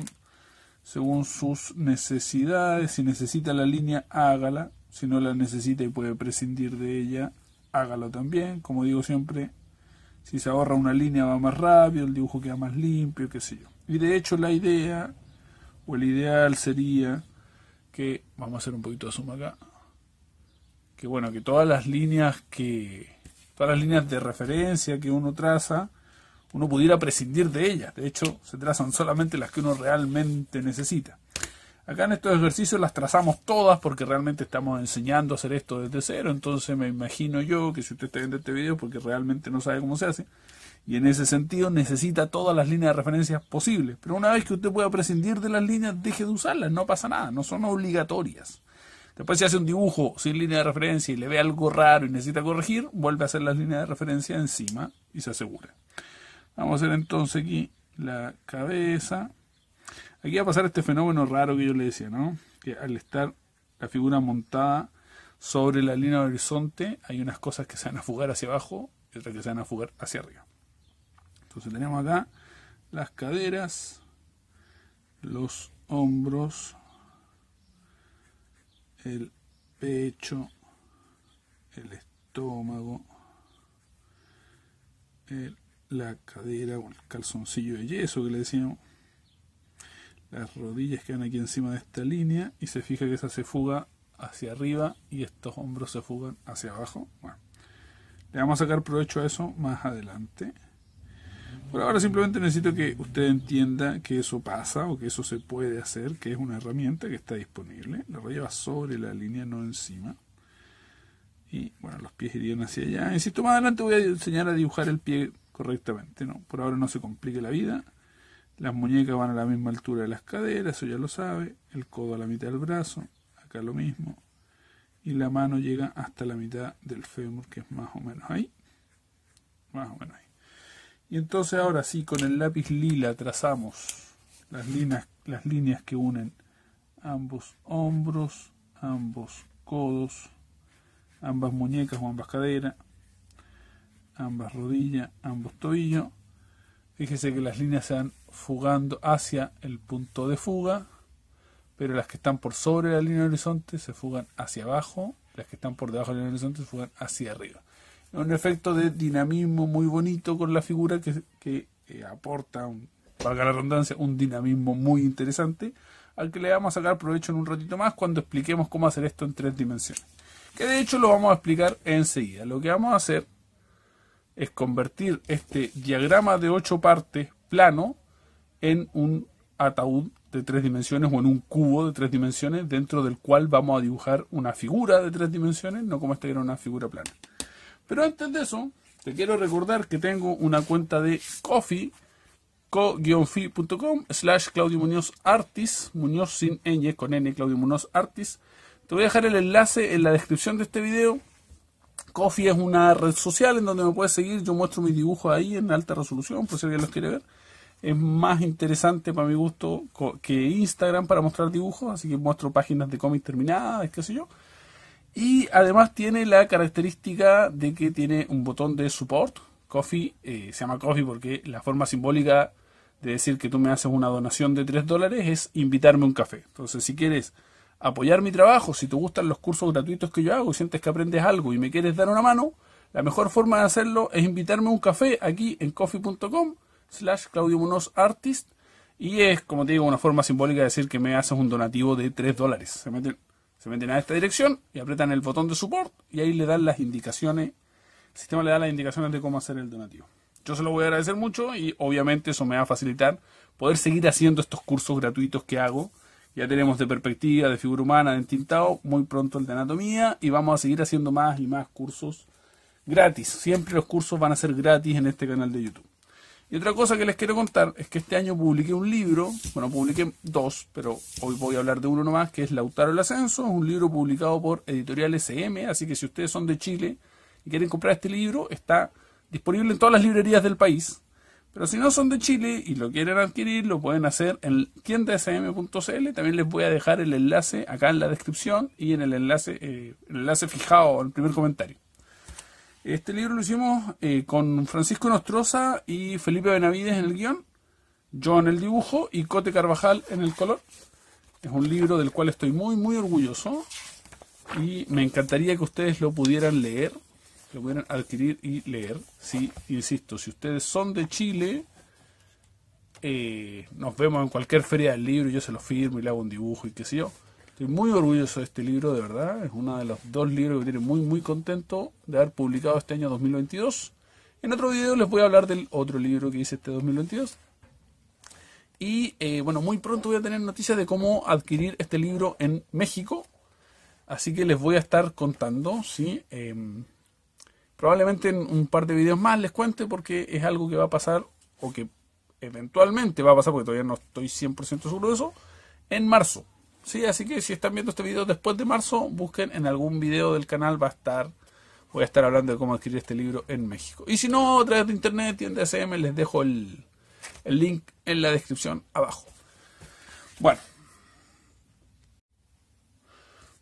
según sus necesidades. Si necesita la línea, hágala. Si no la necesita y puede prescindir de ella, hágalo también. Como digo siempre, si se ahorra una línea va más rápido, el dibujo queda más limpio, qué sé yo. Y de hecho la idea o el ideal sería que, vamos a hacer un poquito de suma acá, que bueno, que todas las líneas que todas las líneas de referencia que uno traza, uno pudiera prescindir de ellas. De hecho, se trazan solamente las que uno realmente necesita. Acá en estos ejercicios las trazamos todas porque realmente estamos enseñando a hacer esto desde cero. Entonces me imagino yo que si usted está viendo este video porque realmente no sabe cómo se hace. Y en ese sentido necesita todas las líneas de referencia posibles. Pero una vez que usted pueda prescindir de las líneas, deje de usarlas. No pasa nada. No son obligatorias. Después si hace un dibujo sin línea de referencia y le ve algo raro y necesita corregir, vuelve a hacer las líneas de referencia encima y se asegura. Vamos a hacer entonces aquí la cabeza. Aquí va a pasar este fenómeno raro que yo le decía, ¿no? Que al estar la figura montada sobre la línea de horizonte, hay unas cosas que se van a fugar hacia abajo y otras que se van a fugar hacia arriba. Entonces tenemos acá las caderas, los hombros, el pecho, el estómago, la cadera o el calzoncillo de yeso que le decíamos, las rodillas quedan aquí encima de esta línea y se fija que esa se fuga hacia arriba y estos hombros se fugan hacia abajo. Bueno, le vamos a sacar provecho a eso más adelante. Por ahora simplemente necesito que usted entienda que eso pasa o que eso se puede hacer, que es una herramienta que está disponible. La raya va sobre la línea, no encima. Y bueno, los pies irían hacia allá. Insisto, más adelante voy a enseñar a dibujar el pie correctamente. ¿no? Por ahora no se complique la vida. Las muñecas van a la misma altura de las caderas, eso ya lo sabe. El codo a la mitad del brazo, acá lo mismo. Y la mano llega hasta la mitad del fémur, que es más o menos ahí. Más o menos ahí. Y entonces ahora sí, con el lápiz lila trazamos las líneas, las líneas que unen ambos hombros, ambos codos, ambas muñecas o ambas caderas, ambas rodillas, ambos tobillos. Fíjese que las líneas se van fugando hacia el punto de fuga, pero las que están por sobre la línea de horizonte se fugan hacia abajo, las que están por debajo de la línea del horizonte se fugan hacia arriba un efecto de dinamismo muy bonito con la figura que, eh, aporta, un, valga la redundancia, un dinamismo muy interesante al que le vamos a sacar provecho en un ratito más cuando expliquemos cómo hacer esto en tres dimensiones. Que de hecho lo vamos a explicar enseguida. Lo que vamos a hacer es convertir este diagrama de ocho partes plano en un ataúd de tres dimensiones o en un cubo de tres dimensiones dentro del cual vamos a dibujar una figura de tres dimensiones, no como esta que era una figura plana. Pero antes de eso, te quiero recordar que tengo una cuenta de Coffee co-fi.com slash Claudio Muñoz Artis, Muñoz sin ñ, con n, Claudio Muñoz Artis. Te voy a dejar el enlace en la descripción de este video. Coffee es una red social en donde me puedes seguir, yo muestro mis dibujos ahí en alta resolución, por si alguien los quiere ver. Es más interesante para mi gusto que Instagram para mostrar dibujos, así que muestro páginas de cómics terminadas, qué sé yo. Y además tiene la característica de que tiene un botón de support. Coffee, eh, se llama Coffee porque la forma simbólica de decir que tú me haces una donación de 3 dólares es invitarme un café. Entonces, si quieres apoyar mi trabajo, si te gustan los cursos gratuitos que yo hago y sientes que aprendes algo y me quieres dar una mano, la mejor forma de hacerlo es invitarme a un café aquí en coffee.com slash Claudio Munoz Artist y es, como te digo, una forma simbólica de decir que me haces un donativo de 3 dólares. Se se meten a esta dirección y apretan el botón de support y ahí le dan las indicaciones, el sistema le da las indicaciones de cómo hacer el donativo. Yo se lo voy a agradecer mucho y obviamente eso me va a facilitar poder seguir haciendo estos cursos gratuitos que hago. Ya tenemos de perspectiva, de figura humana, de entintado, muy pronto el de anatomía y vamos a seguir haciendo más y más cursos gratis. Siempre los cursos van a ser gratis en este canal de YouTube. Y otra cosa que les quiero contar es que este año publiqué un libro, bueno, publiqué dos, pero hoy voy a hablar de uno nomás, que es Lautaro el Ascenso, Es un libro publicado por Editorial SM, así que si ustedes son de Chile y quieren comprar este libro, está disponible en todas las librerías del país. Pero si no son de Chile y lo quieren adquirir, lo pueden hacer en tiendasm.cl. También les voy a dejar el enlace acá en la descripción y en el enlace, eh, el enlace fijado en el primer comentario. Este libro lo hicimos eh, con Francisco Nostroza y Felipe Benavides en el guión, yo en el dibujo y Cote Carvajal en el color. Es un libro del cual estoy muy, muy orgulloso y me encantaría que ustedes lo pudieran leer, lo pudieran adquirir y leer. Sí, insisto, si ustedes son de Chile, eh, nos vemos en cualquier feria del libro, y yo se lo firmo y le hago un dibujo y qué sé yo. Estoy muy orgulloso de este libro, de verdad. Es uno de los dos libros que tiene muy, muy contento de haber publicado este año 2022. En otro video les voy a hablar del otro libro que hice este 2022. Y eh, bueno, muy pronto voy a tener noticias de cómo adquirir este libro en México. Así que les voy a estar contando, ¿sí? Em, probablemente en un par de videos más les cuente porque es algo que va a pasar o que eventualmente va a pasar, porque todavía no estoy 100% seguro de eso, en marzo. Sí, así que si están viendo este video después de marzo, busquen en algún video del canal, va a estar, voy a estar hablando de cómo adquirir este libro en México. Y si no, a través de internet, tienda DSM, les dejo el, link en la descripción abajo. Bueno.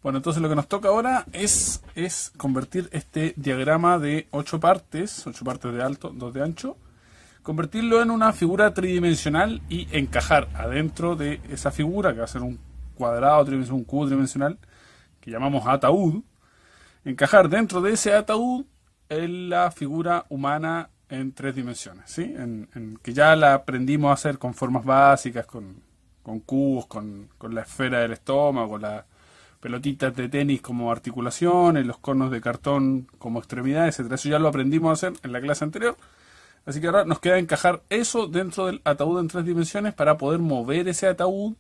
Bueno, entonces lo que nos toca ahora es, es convertir este diagrama de 8 partes, 8 partes de alto, 2 de ancho, convertirlo en una figura tridimensional y encajar adentro de esa figura, que va a ser un cuadrado, un cubo tridimensional, que llamamos ataúd, encajar dentro de ese ataúd en la figura humana en tres dimensiones, ¿sí? En, que ya la aprendimos a hacer con formas básicas, con, cubos, con, la esfera del estómago, con las pelotitas de tenis como articulaciones, los conos de cartón como extremidades, etcétera. Eso ya lo aprendimos a hacer en la clase anterior. Así que ahora nos queda encajar eso dentro del ataúd en tres dimensiones para poder mover ese ataúd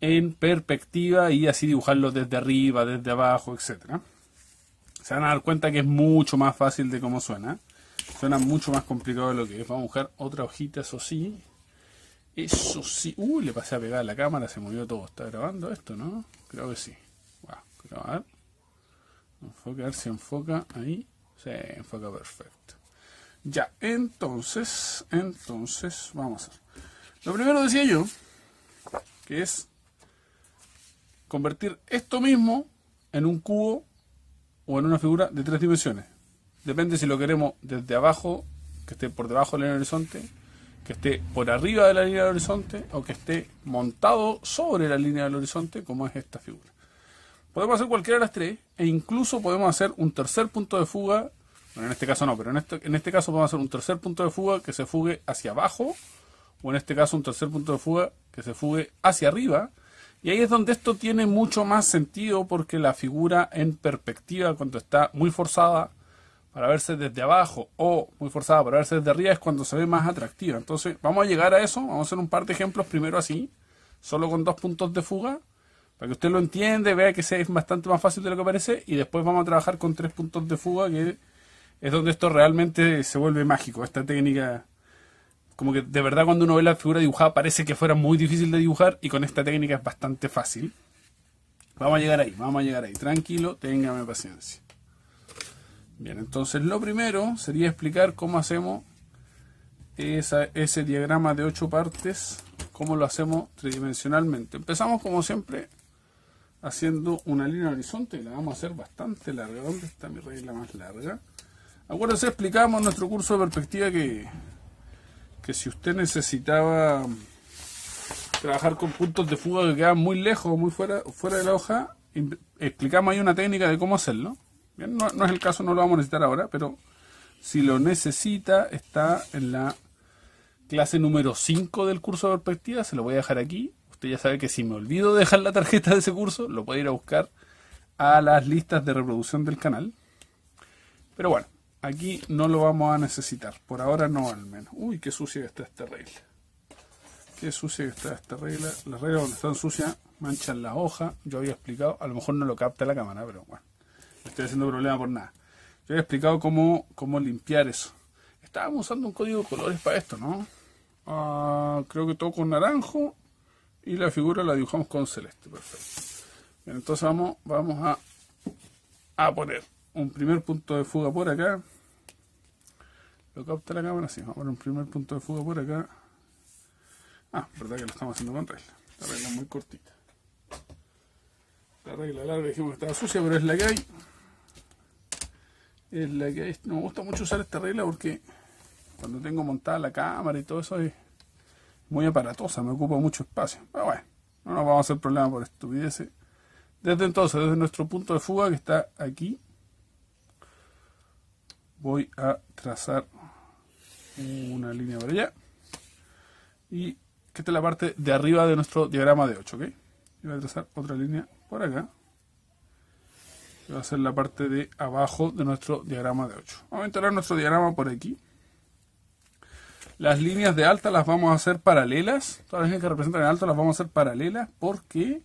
en perspectiva y así dibujarlo desde arriba, desde abajo, etc. Se van a dar cuenta que es mucho más fácil de cómo suena. Suena mucho más complicado de lo que es. Vamos a buscar otra hojita, eso sí. Eso sí. Uh, le pasé a pegar a la cámara, se movió todo. ¿Está grabando esto, no? Creo que sí. grabar. Enfoca, a enfoca ahí. Se enfoca perfecto. Ya, entonces, entonces, vamos a Lo primero decía yo, que es convertir esto mismo en un cubo o en una figura de tres dimensiones. Depende si lo queremos desde abajo, que esté por debajo de la línea del horizonte, que esté por arriba de la línea del horizonte o que esté montado sobre la línea del horizonte, como es esta figura. Podemos hacer cualquiera de las tres e incluso podemos hacer un tercer punto de fuga. Bueno, en este caso no, pero en este, en este caso podemos hacer un tercer punto de fuga que se fugue hacia abajo o en este caso un tercer punto de fuga que se fugue hacia arriba y ahí es donde esto tiene mucho más sentido porque la figura en perspectiva cuando está muy forzada para verse desde abajo o muy forzada para verse desde arriba es cuando se ve más atractiva. Entonces vamos a llegar a eso, vamos a hacer un par de ejemplos primero así, solo con dos puntos de fuga, para que usted lo entiende, vea que es bastante más fácil de lo que parece y después vamos a trabajar con tres puntos de fuga que es donde esto realmente se vuelve mágico, esta técnica como que de verdad cuando uno ve la figura dibujada parece que fuera muy difícil de dibujar y con esta técnica es bastante fácil. Vamos a llegar ahí, vamos a llegar ahí. Tranquilo, téngame paciencia. Bien, entonces lo primero sería explicar cómo hacemos ese diagrama de ocho partes, cómo lo hacemos tridimensionalmente. Empezamos como siempre haciendo una línea horizonte, la vamos a hacer bastante larga. ¿Dónde está mi regla más larga? Acuérdense, explicamos nuestro curso de perspectiva que que si usted necesitaba trabajar con puntos de fuga que quedan muy lejos muy fuera, fuera de la hoja, explicamos ahí una técnica de cómo hacerlo. no, es el caso, no lo vamos a necesitar ahora, pero si lo necesita, está en la clase número 5 del curso de perspectiva, se lo voy a dejar aquí. Usted ya sabe que si me olvido de dejar la tarjeta de ese curso, lo puede ir a buscar a las listas de reproducción del canal. Pero bueno, aquí no lo vamos a necesitar. Por ahora no, al menos. Uy, qué sucia que está esta regla. Qué sucia que está esta regla. Las reglas están sucias manchan la hoja. Yo había explicado, a lo mejor no lo capta la cámara, pero bueno. No estoy haciendo problema por nada. Yo había explicado cómo, cómo limpiar eso. Estábamos usando un código de colores para esto, ¿no? Ah, creo que todo con naranjo. Y la figura la dibujamos con celeste. Perfecto. entonces vamos, vamos a poner un primer punto de fuga por acá. Lo capta la cámara, sí, vamos a poner un primer punto de fuga por acá. Ah, verdad que lo estamos haciendo con regla. La regla es muy cortita. La regla larga dijimos que estaba sucia, pero es la que hay. Es la que hay. No me gusta mucho usar esta regla porque cuando tengo montada la cámara y todo eso es muy aparatosa, me ocupa mucho espacio. Pero bueno, no nos vamos a hacer problema por estupideces. Desde entonces, desde nuestro punto de fuga que está aquí, voy a trazar una línea por allá y que esta es la parte de arriba de nuestro diagrama de 8 voy a trazar otra línea por acá voy va a ser la parte de abajo de nuestro diagrama de 8 vamos a instalar nuestro diagrama por aquí las líneas de alta las vamos a hacer paralelas todas las líneas que representan el alto las vamos a hacer paralelas porque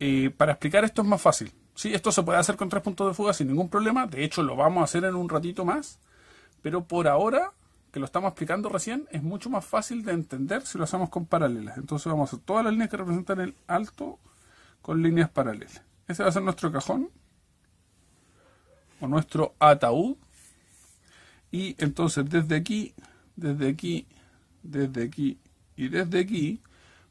eh, para explicar esto es más fácil Sí, esto se puede hacer con tres puntos de fuga sin ningún problema. De hecho, lo vamos a hacer en un ratito más. Pero por ahora, que lo estamos explicando recién, es mucho más fácil de entender si lo hacemos con paralelas. Entonces vamos a hacer todas las líneas que representan el alto con líneas paralelas. Ese va a ser nuestro cajón o nuestro ataúd. Y entonces desde aquí, desde aquí, desde aquí y desde aquí,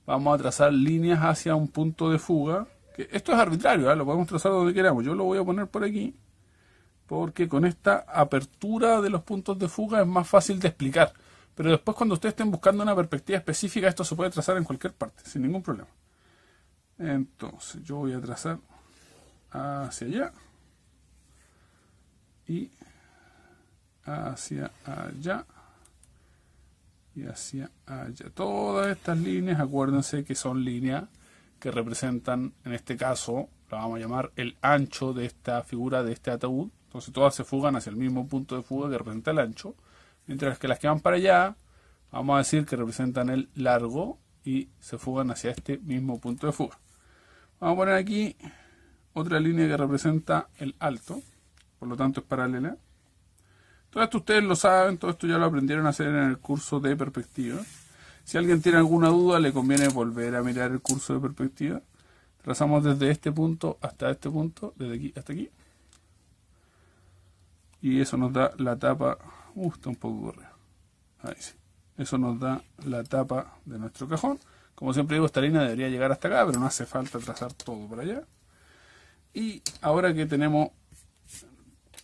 vamos a trazar líneas hacia un punto de fuga esto es arbitrario, ¿ah? lo podemos trazar donde queramos. Yo lo voy a poner por aquí, porque con esta apertura de los puntos de fuga es más fácil de explicar. Pero después cuando ustedes estén buscando una perspectiva específica, esto se puede trazar en cualquier parte, sin ningún problema. Entonces, yo voy a trazar hacia allá y hacia allá y hacia allá. Todas estas líneas, acuérdense que son líneas que representan, en este caso, la vamos a llamar el ancho de esta figura, de este ataúd. Entonces todas se fugan hacia el mismo punto de fuga que representa el ancho, mientras que las que van para allá, vamos a decir que representan el largo y se fugan hacia este mismo punto de fuga. Vamos a poner aquí otra línea que representa el alto, por lo tanto es paralela. Todo esto ustedes lo saben, todo esto ya lo aprendieron a hacer en el curso de perspectiva. Si alguien tiene alguna duda, le conviene volver a mirar el curso de perspectiva. Trazamos desde este punto hasta este punto, desde aquí hasta aquí. Y eso nos da la tapa, uh, está un poco Ahí sí. Eso nos da la tapa de nuestro cajón. Como siempre digo, esta línea debería llegar hasta acá, pero no hace falta trazar todo para allá. Y ahora que tenemos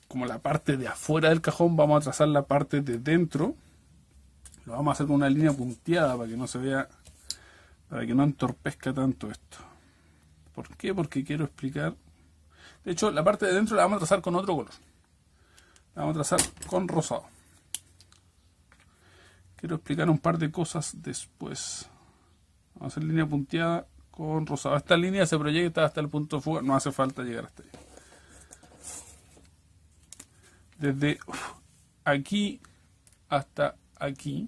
como la parte de afuera del cajón, vamos a trazar la parte de dentro lo vamos a hacer con una línea punteada para que no se vea, para que no entorpezca tanto esto. ¿Por qué? Porque quiero explicar. De hecho, la parte de dentro la vamos a trazar con otro color. La vamos a trazar con rosado. Quiero explicar un par de cosas después. Vamos a hacer línea punteada con rosado. Esta línea se proyecta hasta el punto de fuga. No hace falta llegar hasta ahí. Desde aquí hasta aquí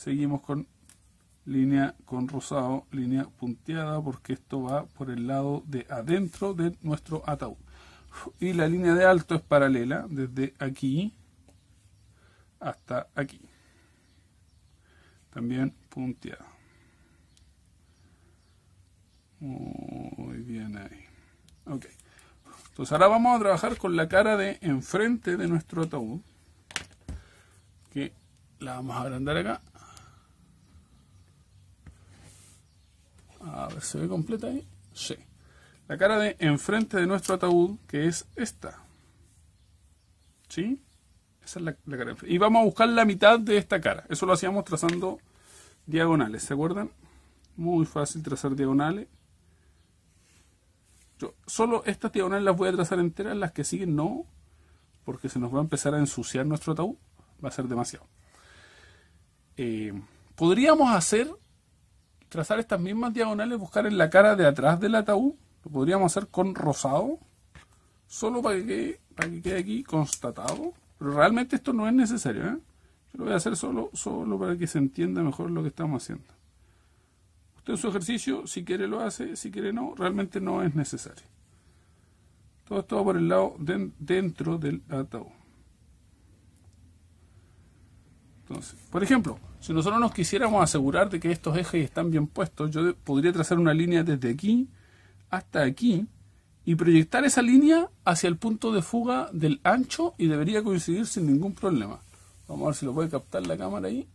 seguimos con línea con rosado, línea punteada, porque esto va por el lado de adentro de nuestro ataúd. Y la línea de alto es paralela desde aquí hasta aquí. También punteada. Muy bien ahí. Ok. Entonces ahora vamos a trabajar con la cara de enfrente de nuestro ataúd. Que la vamos a agrandar acá. A ver, ¿se ve completa ahí? Sí. La cara de enfrente de nuestro ataúd, que es esta. ¿Sí? Esa es la, de cara. Y vamos a buscar la mitad de esta cara. Eso lo hacíamos trazando diagonales, ¿se acuerdan? Muy fácil trazar diagonales. Yo solo estas diagonales las voy a trazar enteras, las que siguen no, porque se nos va a empezar a ensuciar nuestro ataúd. Va a ser demasiado. Eh, podríamos hacer trazar estas mismas diagonales, buscar en la cara de atrás del ataúd, lo podríamos hacer con rosado, solo para que quede, aquí constatado, pero realmente esto no es necesario, ¿eh? yo lo voy a hacer solo, solo para que se entienda mejor lo que estamos haciendo. Usted su ejercicio, si quiere lo hace, si quiere no, realmente no es necesario. Todo esto va por el lado dentro del ataúd. Entonces, por ejemplo, si nosotros nos quisiéramos asegurar de que estos ejes están bien puestos, yo podría trazar una línea desde aquí hasta aquí y proyectar esa línea hacia el punto de fuga del ancho y debería coincidir sin ningún problema. Vamos a ver si lo puede captar la cámara ahí.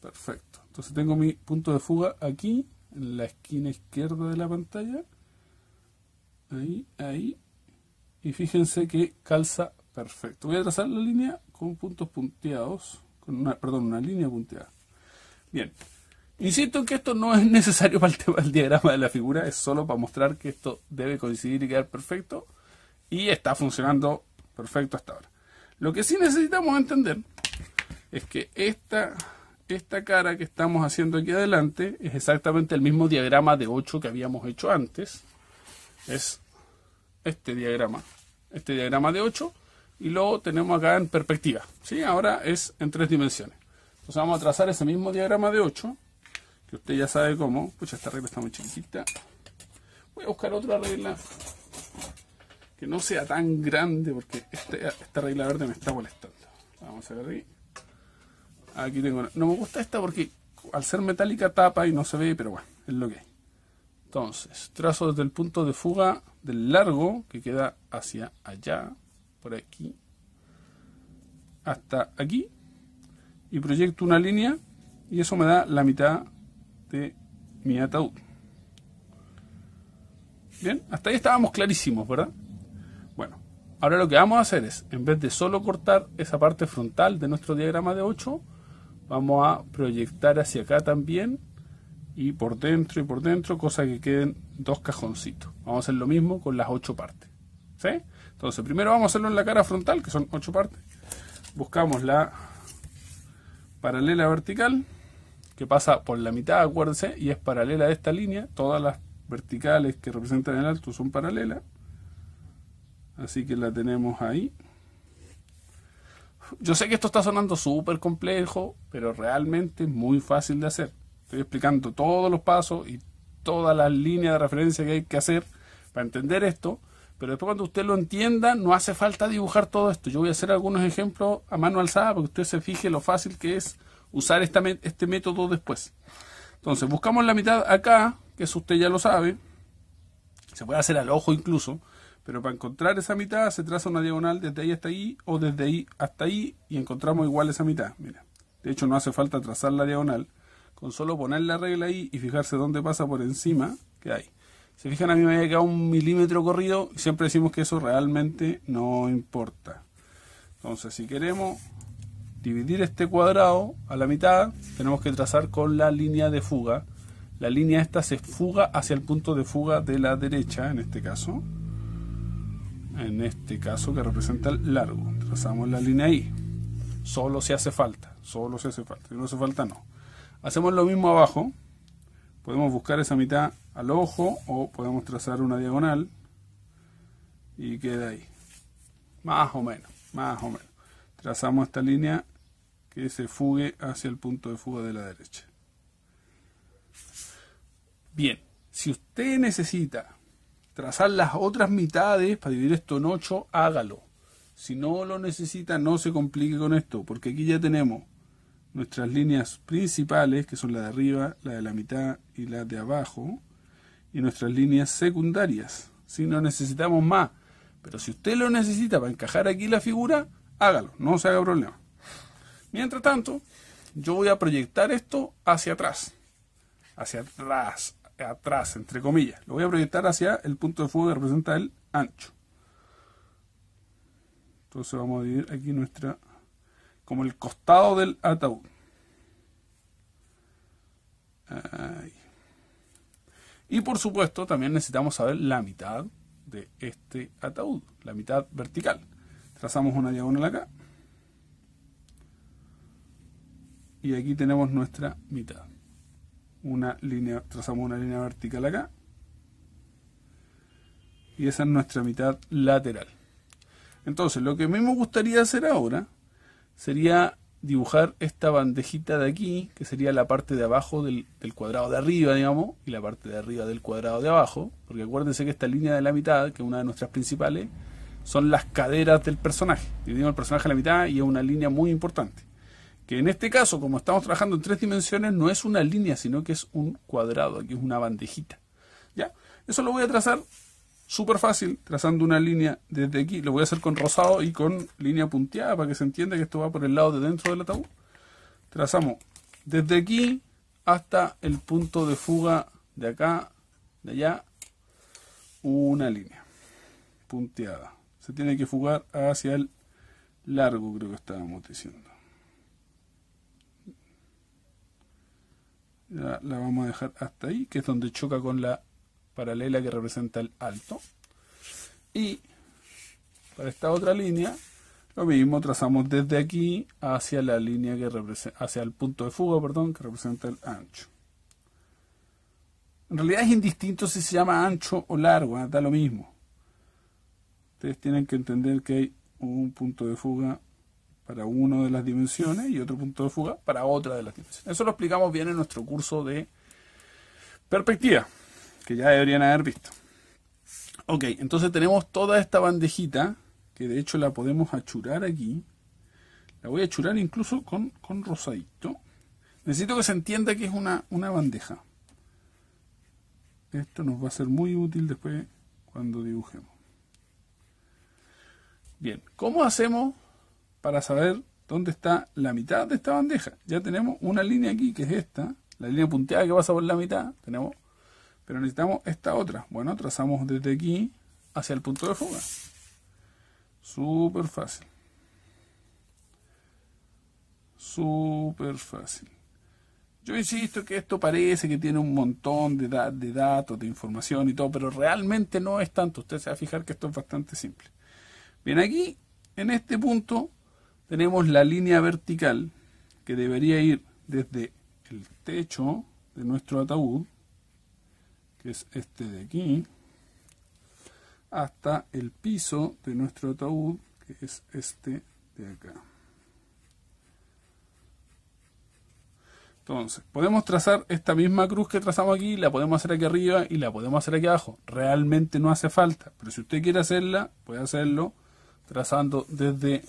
Perfecto. Entonces tengo mi punto de fuga aquí, en la esquina izquierda de la pantalla. Ahí, ahí. Y fíjense que calza perfecto. Voy a trazar la línea con puntos punteados perdón, una línea punteada. Bien, insisto en que esto no es necesario para el diagrama de la figura, es solo para mostrar que esto debe coincidir y quedar perfecto, y está funcionando perfecto hasta ahora. Lo que sí necesitamos entender es que esta, esta cara que estamos haciendo aquí adelante es exactamente el mismo diagrama de 8 que habíamos hecho antes. Es este diagrama, este diagrama de 8, y luego tenemos acá en perspectiva. ¿sí? Ahora es en tres dimensiones. Entonces vamos a trazar ese mismo diagrama de 8, que usted ya sabe cómo. Pucha, esta regla está muy chiquitita. Voy a buscar otra regla que no sea tan grande, porque este, esta regla verde me está molestando. Vamos a ver aquí. Aquí tengo una. No me gusta esta porque al ser metálica tapa y no se ve, pero bueno, es lo que hay. Entonces, trazo desde el punto de fuga del largo, que queda hacia allá por aquí hasta aquí y proyecto una línea y eso me da la mitad de mi ataúd. Bien, hasta ahí estábamos clarísimos, ¿verdad? Bueno, ahora lo que vamos a hacer es, en vez de solo cortar esa parte frontal de nuestro diagrama de 8, vamos a proyectar hacia acá también y por dentro y por dentro, cosa que queden dos cajoncitos. Vamos a hacer lo mismo con las ocho partes. ¿Sí? Entonces, primero vamos a hacerlo en la cara frontal, que son ocho partes. Buscamos la paralela vertical, que pasa por la mitad, acuérdense, y es paralela a esta línea. Todas las verticales que representan el alto son paralelas. Así que la tenemos ahí. Yo sé que esto está sonando súper complejo, pero realmente es muy fácil de hacer. Estoy explicando todos los pasos y todas las líneas de referencia que hay que hacer para entender esto. Pero después cuando usted lo entienda, no hace falta dibujar todo esto. Yo voy a hacer algunos ejemplos a mano alzada para que usted se fije lo fácil que es usar este método después. Entonces, buscamos la mitad acá, que eso usted ya lo sabe. Se puede hacer al ojo incluso. Pero para encontrar esa mitad se traza una diagonal desde ahí hasta ahí o desde ahí hasta ahí y encontramos igual esa mitad. Mira, de hecho no hace falta trazar la diagonal. Con solo poner la regla ahí y fijarse dónde pasa por encima, que hay. Se fijan, a mí me había quedado un milímetro corrido y siempre decimos que eso realmente no importa. Entonces, si queremos dividir este cuadrado a la mitad, tenemos que trazar con la línea de fuga. La línea esta se fuga hacia el punto de fuga de la derecha, en este caso. En este caso que representa el largo. Trazamos la línea ahí. Solo si hace falta. Solo si hace falta. Si no hace falta, no. Hacemos lo mismo abajo. Podemos buscar esa mitad al ojo o podemos trazar una diagonal y queda ahí. Más o menos, más o menos. Trazamos esta línea que se fugue hacia el punto de fuga de la derecha. Bien, si usted necesita trazar las otras mitades para dividir esto en 8, hágalo. Si no lo necesita, no se complique con esto, porque aquí ya tenemos nuestras líneas principales, que son la de arriba, la de la mitad y la de abajo, y nuestras líneas secundarias. Si no necesitamos más, pero si usted lo necesita para encajar aquí la figura, hágalo, no se haga problema. Mientras tanto, yo voy a proyectar esto hacia atrás, hacia atrás, atrás, entre comillas. Lo voy a proyectar hacia el punto de fuego que representa el ancho. Entonces vamos a dividir aquí nuestra como el costado del ataúd. Y por supuesto, también necesitamos saber la mitad de este ataúd, la mitad vertical. Trazamos una diagonal acá. Y aquí tenemos nuestra mitad. Una línea, trazamos una línea vertical acá. Y esa es nuestra mitad lateral. Entonces, lo que a mí me gustaría hacer ahora sería dibujar esta bandejita de aquí, que sería la parte de abajo del, cuadrado de arriba, digamos, y la parte de arriba del cuadrado de abajo, porque acuérdense que esta línea de la mitad, que es una de nuestras principales, son las caderas del personaje. Dividimos el personaje a la mitad y es una línea muy importante. Que en este caso, como estamos trabajando en tres dimensiones, no es una línea, sino que es un cuadrado, aquí es una bandejita. ¿Ya? Eso lo voy a trazar súper fácil, trazando una línea desde aquí. Lo voy a hacer con rosado y con línea punteada para que se entienda que esto va por el lado de dentro del ataúd. Trazamos desde aquí hasta el punto de fuga de acá, de allá, una línea punteada. Se tiene que fugar hacia el largo, creo que estábamos diciendo. Ya la vamos a dejar hasta ahí, que es donde choca con la paralela que representa el alto. Y para esta otra línea, lo mismo, trazamos desde aquí hacia la línea que representa, hacia el punto de fuga, perdón, que representa el ancho. En realidad es indistinto si se llama ancho o largo, ¿eh? da lo mismo. Ustedes tienen que entender que hay un punto de fuga para una de las dimensiones y otro punto de fuga para otra de las dimensiones. Eso lo explicamos bien en nuestro curso de perspectiva que ya deberían haber visto. Ok, entonces tenemos toda esta bandejita, que de hecho la podemos achurar aquí. La voy a achurar incluso con, con rosadito. Necesito que se entienda que es una, una bandeja. Esto nos va a ser muy útil después cuando dibujemos. Bien, ¿cómo hacemos para saber dónde está la mitad de esta bandeja? Ya tenemos una línea aquí, que es esta, la línea punteada que pasa por la mitad, tenemos pero necesitamos esta otra. Bueno, trazamos desde aquí hacia el punto de fuga. Súper fácil. Súper fácil. Yo insisto que esto parece que tiene un montón de, de datos, de información y todo, pero realmente no es tanto. Usted se va a fijar que esto es bastante simple. Bien, aquí, en este punto, tenemos la línea vertical que debería ir desde el techo de nuestro ataúd que es este de aquí, hasta el piso de nuestro ataúd, que es este de acá. Entonces, podemos trazar esta misma cruz que trazamos aquí, la podemos hacer aquí arriba y la podemos hacer aquí abajo. Realmente no hace falta, pero si usted quiere hacerla, puede hacerlo trazando desde,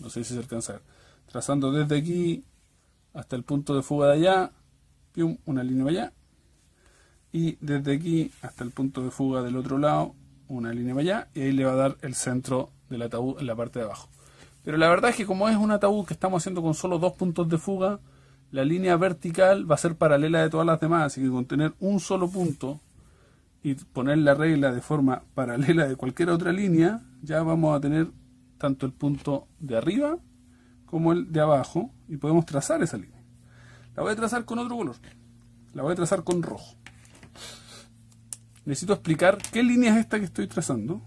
no sé si se alcanza, trazando desde aquí hasta el punto de fuga de allá, una línea allá y desde aquí hasta el punto de fuga del otro lado una línea para allá y ahí le va a dar el centro del ataúd en la parte de abajo. Pero la verdad es que como es un ataúd que estamos haciendo con solo dos puntos de fuga, la línea vertical va a ser paralela de todas las demás, así que con tener un solo punto y poner la regla de forma paralela de cualquier otra línea, ya vamos a tener tanto el punto de arriba como el de abajo y podemos trazar esa línea. La voy a trazar con otro color, la voy a trazar con rojo necesito explicar qué línea es esta que estoy trazando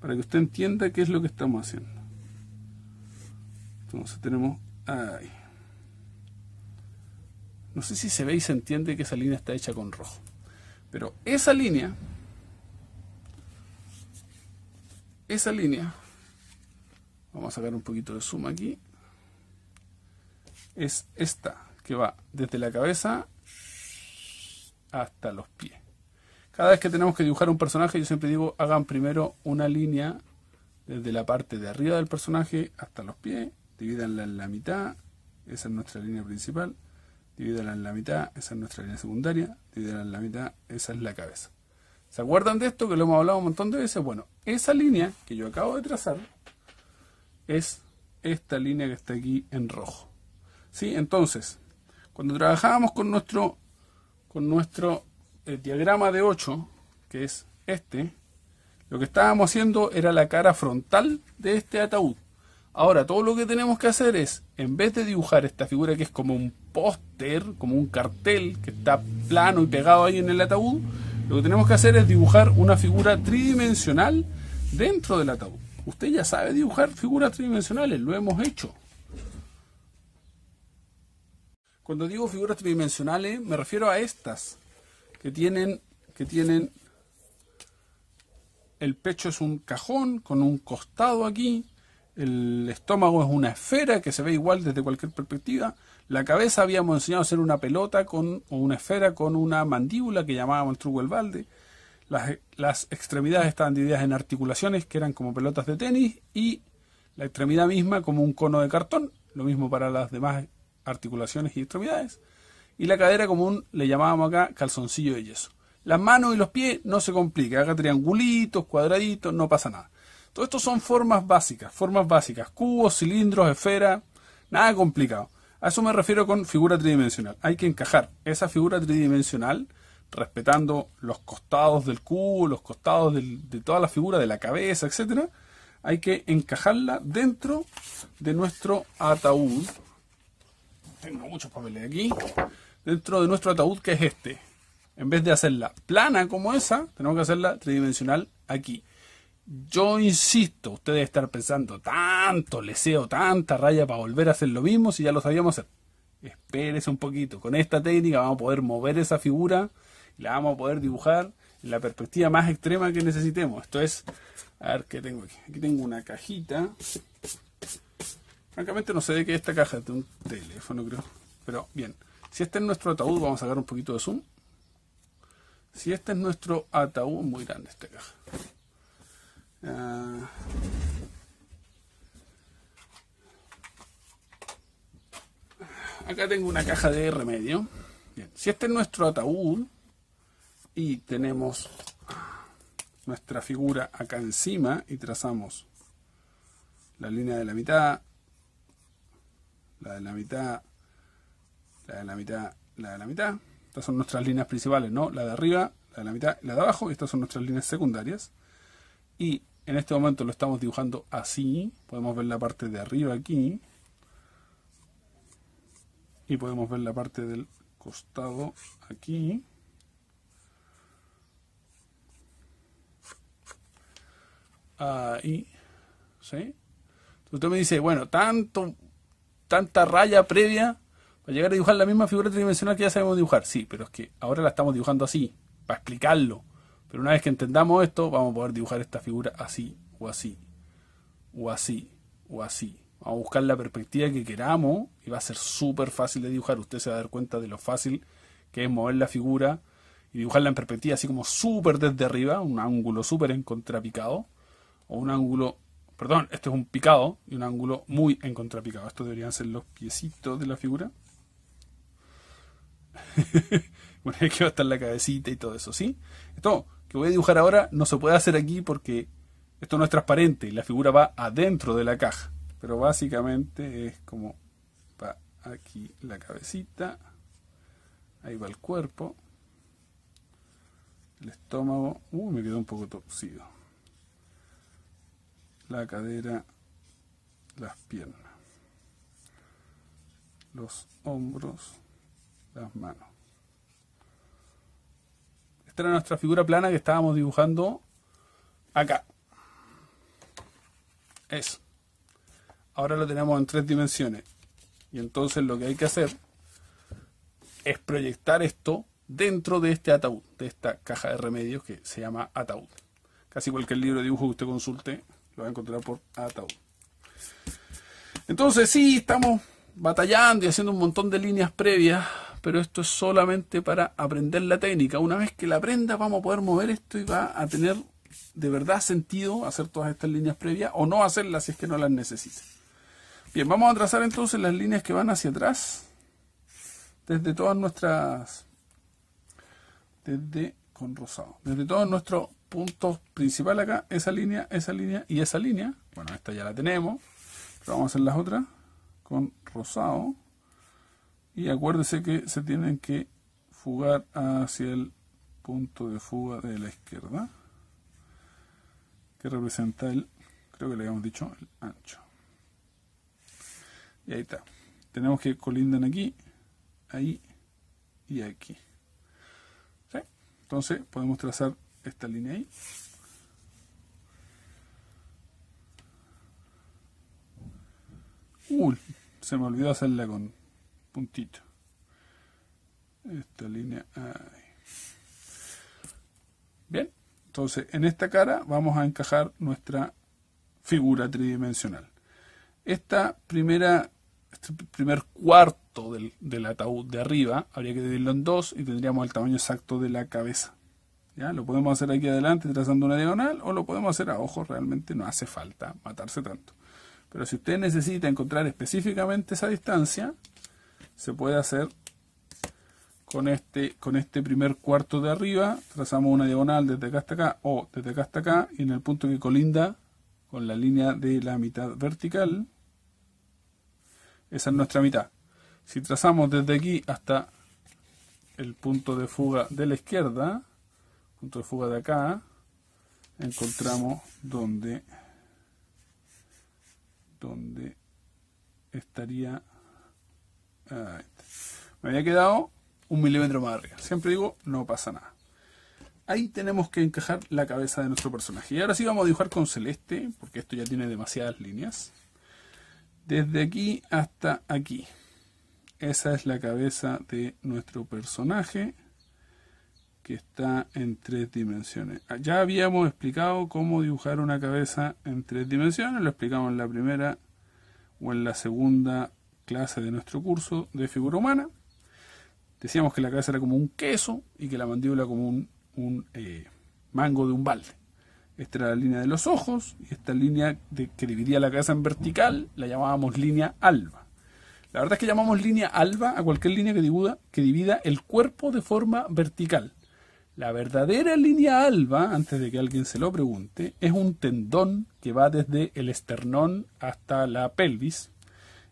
para que usted entienda qué es lo que estamos haciendo. Entonces tenemos ahí. No sé si se ve y se entiende que esa línea está hecha con rojo. Pero esa línea, esa línea, vamos a sacar un poquito de suma aquí, es esta que va desde la cabeza hasta los pies. Cada vez que tenemos que dibujar un personaje, yo siempre digo, hagan primero una línea desde la parte de arriba del personaje hasta los pies, divídanla en la mitad, esa es nuestra línea principal, divídanla en la mitad, esa es nuestra línea secundaria, divídanla en la mitad, esa es la cabeza. ¿Se acuerdan de esto que lo hemos hablado un montón de veces? Bueno, esa línea que yo acabo de trazar es esta línea que está aquí en rojo. ¿Sí? Entonces, cuando trabajábamos con nuestro, con nuestro el diagrama de 8, que es este, lo que estábamos haciendo era la cara frontal de este ataúd. Ahora, todo lo que tenemos que hacer es, en vez de dibujar esta figura que es como un póster, como un cartel que está plano y pegado ahí en el ataúd, lo que tenemos que hacer es dibujar una figura tridimensional dentro del ataúd. Usted ya sabe dibujar figuras tridimensionales, lo hemos hecho. Cuando digo figuras tridimensionales, me refiero a estas, que tienen, que tienen, el pecho es un cajón con un costado aquí, el estómago es una esfera que se ve igual desde cualquier perspectiva, la cabeza habíamos enseñado a ser una pelota con o una esfera con una mandíbula que llamábamos el truco del balde, las, las extremidades estaban divididas en articulaciones que eran como pelotas de tenis y la extremidad misma como un cono de cartón, lo mismo para las demás articulaciones y extremidades y la cadera común le llamábamos acá calzoncillo de yeso. Las manos y los pies no se complica, haga triangulitos, cuadraditos, no pasa nada. Todo esto son formas básicas, formas básicas, cubos, cilindros, esferas, nada complicado. A eso me refiero con figura tridimensional. Hay que encajar esa figura tridimensional respetando los costados del cubo, los costados de toda la figura, de la cabeza, etcétera. Hay que encajarla dentro de nuestro ataúd. Tengo muchos papeles aquí dentro de nuestro ataúd que es este. En vez de hacerla plana como esa, tenemos que hacerla tridimensional aquí. Yo insisto, ustedes estar pensando tanto leseo, tanta raya para volver a hacer lo mismo si ya lo sabíamos hacer. Espérese un poquito. Con esta técnica vamos a poder mover esa figura y la vamos a poder dibujar en la perspectiva más extrema que necesitemos. Esto es, a ver qué tengo aquí. Aquí tengo una cajita. Francamente no sé de qué es esta caja, de un teléfono creo. Pero bien. Si este es nuestro ataúd, vamos a sacar un poquito de zoom. Si este es nuestro ataúd, muy grande esta caja. Ah. acá tengo una caja de remedio. Si este es nuestro ataúd y tenemos nuestra figura acá encima y trazamos la línea de la mitad, la de la mitad la de la mitad, la de la mitad. Estas son nuestras líneas principales, ¿no? La de arriba, la de la mitad la de abajo. Y estas son nuestras líneas secundarias. Y en este momento lo estamos dibujando así. Podemos ver la parte de arriba aquí. Y podemos ver la parte del costado aquí. Ahí. ¿Sí? Entonces usted me dice, bueno, tanto, tanta raya previa llegar a dibujar la misma figura tridimensional que ya sabemos dibujar. Sí, pero es que ahora la estamos dibujando así, para explicarlo. Pero una vez que entendamos esto, vamos a poder dibujar esta figura así, o así, o así, o así. Vamos a buscar la perspectiva que queramos y va a ser súper fácil de dibujar. Usted se va a dar cuenta de lo fácil que es mover la figura y dibujarla en perspectiva así como súper desde arriba, un ángulo súper en contrapicado, o un ángulo, perdón, esto es un picado y un ángulo muy en contrapicado. Estos deberían ser los piecitos de la figura. bueno, es que va a estar la cabecita y todo eso, ¿sí? Esto que voy a dibujar ahora no se puede hacer aquí porque esto no es transparente y la figura va adentro de la caja. Pero básicamente es como va aquí la cabecita, ahí va el cuerpo, el estómago, uy, uh, me quedó un poco torcido, la cadera, las piernas, los hombros, las manos. Esta era nuestra figura plana que estábamos dibujando acá. eso Ahora lo tenemos en tres dimensiones. Y entonces lo que hay que hacer es proyectar esto dentro de este ataúd, de esta caja de remedios que se llama ataúd. Casi cualquier libro de dibujo que usted consulte lo va a encontrar por ataúd. Entonces sí, estamos batallando y haciendo un montón de líneas previas pero esto es solamente para aprender la técnica. Una vez que la aprenda vamos a poder mover esto y va a tener de verdad sentido hacer todas estas líneas previas o no hacerlas si es que no las necesita. Bien, vamos a trazar entonces las líneas que van hacia atrás desde todas nuestras desde con rosado, desde todos nuestro punto principal acá, esa línea, esa línea y esa línea. Bueno, esta ya la tenemos, vamos a hacer las otras con rosado y acuérdese que se tienen que fugar hacia el punto de fuga de la izquierda que representa el creo que le habíamos dicho el ancho y ahí está tenemos que colindan aquí ahí y aquí entonces podemos trazar esta línea ahí Uy, se me olvidó hacer la con puntito. Esta línea ahí. Bien, entonces en esta cara vamos a encajar nuestra figura tridimensional. Esta primera, este primer cuarto del, ataúd de arriba, habría que dividirlo en dos y tendríamos el tamaño exacto de la cabeza. ¿Ya? Lo podemos hacer aquí adelante trazando una diagonal o lo podemos hacer a ojo, realmente no hace falta matarse tanto. Pero si usted necesita encontrar específicamente esa distancia, se puede hacer con este, con este primer cuarto de arriba, trazamos una diagonal desde acá hasta acá o desde acá hasta acá y en el punto que colinda con la línea de la mitad vertical, esa es nuestra mitad. Si trazamos desde aquí hasta el punto de fuga de la izquierda, punto de fuga de acá, encontramos donde, donde estaría me había quedado un milímetro más arriba. Siempre digo, no pasa nada. Ahí tenemos que encajar la cabeza de nuestro personaje. Y ahora sí vamos a dibujar con celeste, porque esto ya tiene demasiadas líneas. Desde aquí hasta aquí. Esa es la cabeza de nuestro personaje que está en tres dimensiones. Ah, ya habíamos explicado cómo dibujar una cabeza en tres dimensiones, lo explicamos en la primera o en la segunda clase de nuestro curso de figura humana. Decíamos que la cabeza era como un queso y que la mandíbula como un, eh, mango de un balde. Esta era la línea de los ojos y esta línea que dividía la cabeza en vertical la llamábamos línea alba. La verdad es que llamamos línea alba a cualquier línea que que divida el cuerpo de forma vertical. La verdadera línea alba, antes de que alguien se lo pregunte, es un tendón que va desde el esternón hasta la pelvis,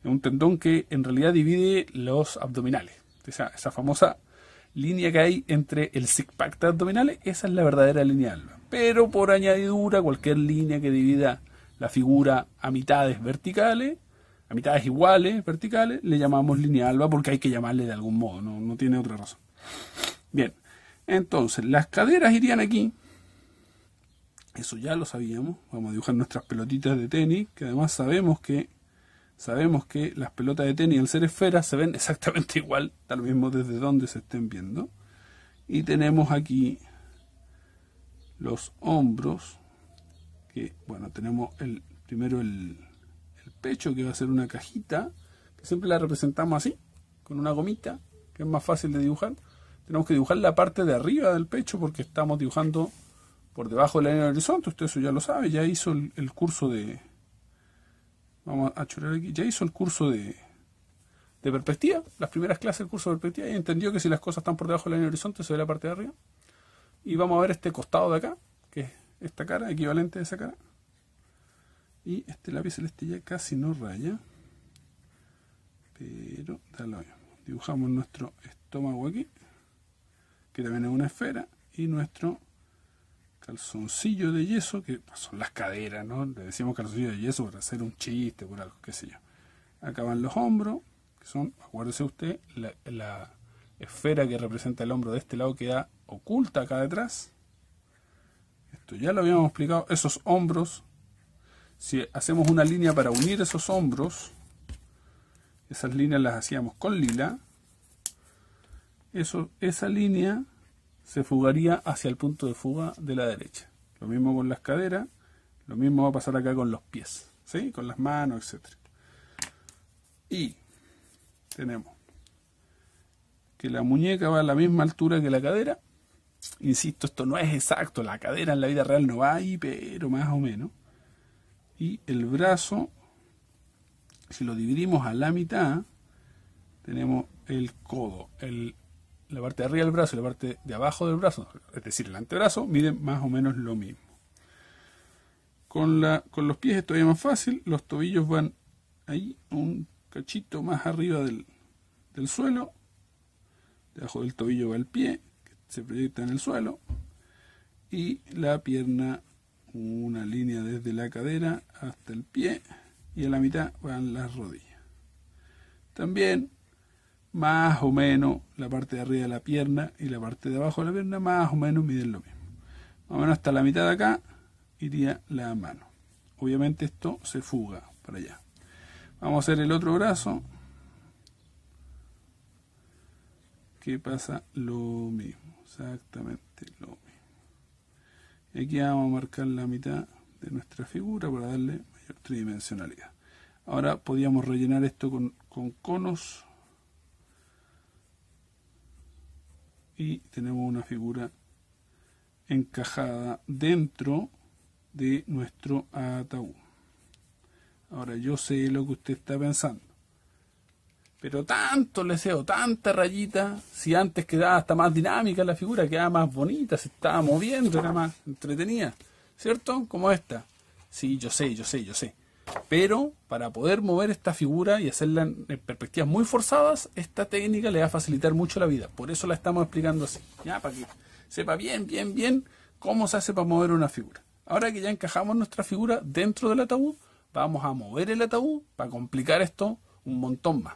un tendón que en realidad divide los abdominales. Esa, esa famosa línea que hay entre el six-pack abdominales, esa es la verdadera línea alba. Pero por añadidura, cualquier línea que divida la figura a mitades verticales, a mitades iguales verticales, le llamamos línea alba porque hay que llamarle de algún modo, no, no tiene otra razón. Bien, entonces las caderas irían aquí. Eso ya lo sabíamos. Vamos a dibujar nuestras pelotitas de tenis, que además sabemos que sabemos que las pelotas de tenis al ser esferas se ven exactamente igual, tal mismo desde donde se estén viendo. Y tenemos aquí los hombros, que bueno, tenemos el primero el, pecho, que va a ser una cajita, que siempre la representamos así, con una gomita, que es más fácil de dibujar. Tenemos que dibujar la parte de arriba del pecho porque estamos dibujando por debajo de la línea del horizonte, usted eso ya lo sabe, ya hizo el curso de, Vamos a chorar aquí. Ya hizo el curso de, de perspectiva, las primeras clases del curso de perspectiva, y entendió que si las cosas están por debajo de la línea del horizonte, se ve la parte de arriba. Y vamos a ver este costado de acá, que es esta cara, equivalente a esa cara. Y este lápiz celeste ya casi no raya. Pero dale. Dibujamos nuestro estómago aquí, que también es una esfera, y nuestro calzoncillo de yeso, que pues, son las caderas, ¿no? Le decimos calzoncillo de yeso para hacer un chiste, por algo, qué sé yo. Acá van los hombros, que son, acuérdese usted, la, la esfera que representa el hombro de este lado queda oculta acá detrás. Esto ya lo habíamos explicado. Esos hombros, si hacemos una línea para unir esos hombros, esas líneas las hacíamos con lila. Eso, esa línea se fugaría hacia el punto de fuga de la derecha. Lo mismo con las caderas, lo mismo va a pasar acá con los pies, ¿sí? con las manos, etc. Y tenemos que la muñeca va a la misma altura que la cadera. Insisto, esto no es exacto, la cadera en la vida real no va ahí, pero más o menos. Y el brazo, si lo dividimos a la mitad, tenemos el codo, el la parte de arriba del brazo y la parte de abajo del brazo, es decir, el antebrazo, miden más o menos lo mismo. Con, la, con los pies es todavía más fácil, los tobillos van ahí un cachito más arriba del, del suelo, debajo del tobillo va el pie, que se proyecta en el suelo, y la pierna, una línea desde la cadera hasta el pie, y a la mitad van las rodillas. También más o menos la parte de arriba de la pierna y la parte de abajo de la pierna más o menos miden lo mismo. Más o menos hasta la mitad de acá iría la mano. Obviamente esto se fuga para allá. Vamos a hacer el otro brazo. Que pasa lo mismo, exactamente lo mismo. Y aquí vamos a marcar la mitad de nuestra figura para darle mayor tridimensionalidad. Ahora podíamos rellenar esto con, con conos y tenemos una figura encajada dentro de nuestro ataúd. Ahora yo sé lo que usted está pensando. Pero tanto deseo, tanta rayita, si antes quedaba hasta más dinámica la figura, quedaba más bonita, se estaba moviendo, era más entretenida, ¿cierto? Como esta. Sí, yo sé, yo sé, yo sé. Pero para poder mover esta figura y hacerla en perspectivas muy forzadas, esta técnica le va a facilitar mucho la vida. Por eso la estamos explicando así. Ya, para que sepa bien, bien, bien cómo se hace para mover una figura. Ahora que ya encajamos nuestra figura dentro del ataúd, vamos a mover el ataúd para complicar esto un montón más.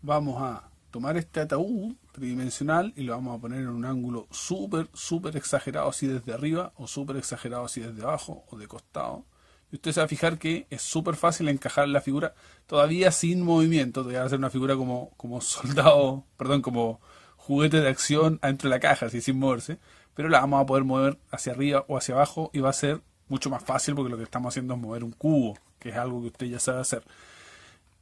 Vamos a tomar este ataúd tridimensional y lo vamos a poner en un ángulo súper, súper exagerado así desde arriba o súper exagerado así desde abajo o de costado. Y usted se va a fijar que es súper fácil encajar la figura todavía sin movimiento. Todavía va a ser una figura como, como soldado, perdón, como juguete de acción adentro de la caja, así sin moverse. Pero la vamos a poder mover hacia arriba o hacia abajo y va a ser mucho más fácil porque lo que estamos haciendo es mover un cubo, que es algo que usted ya sabe hacer.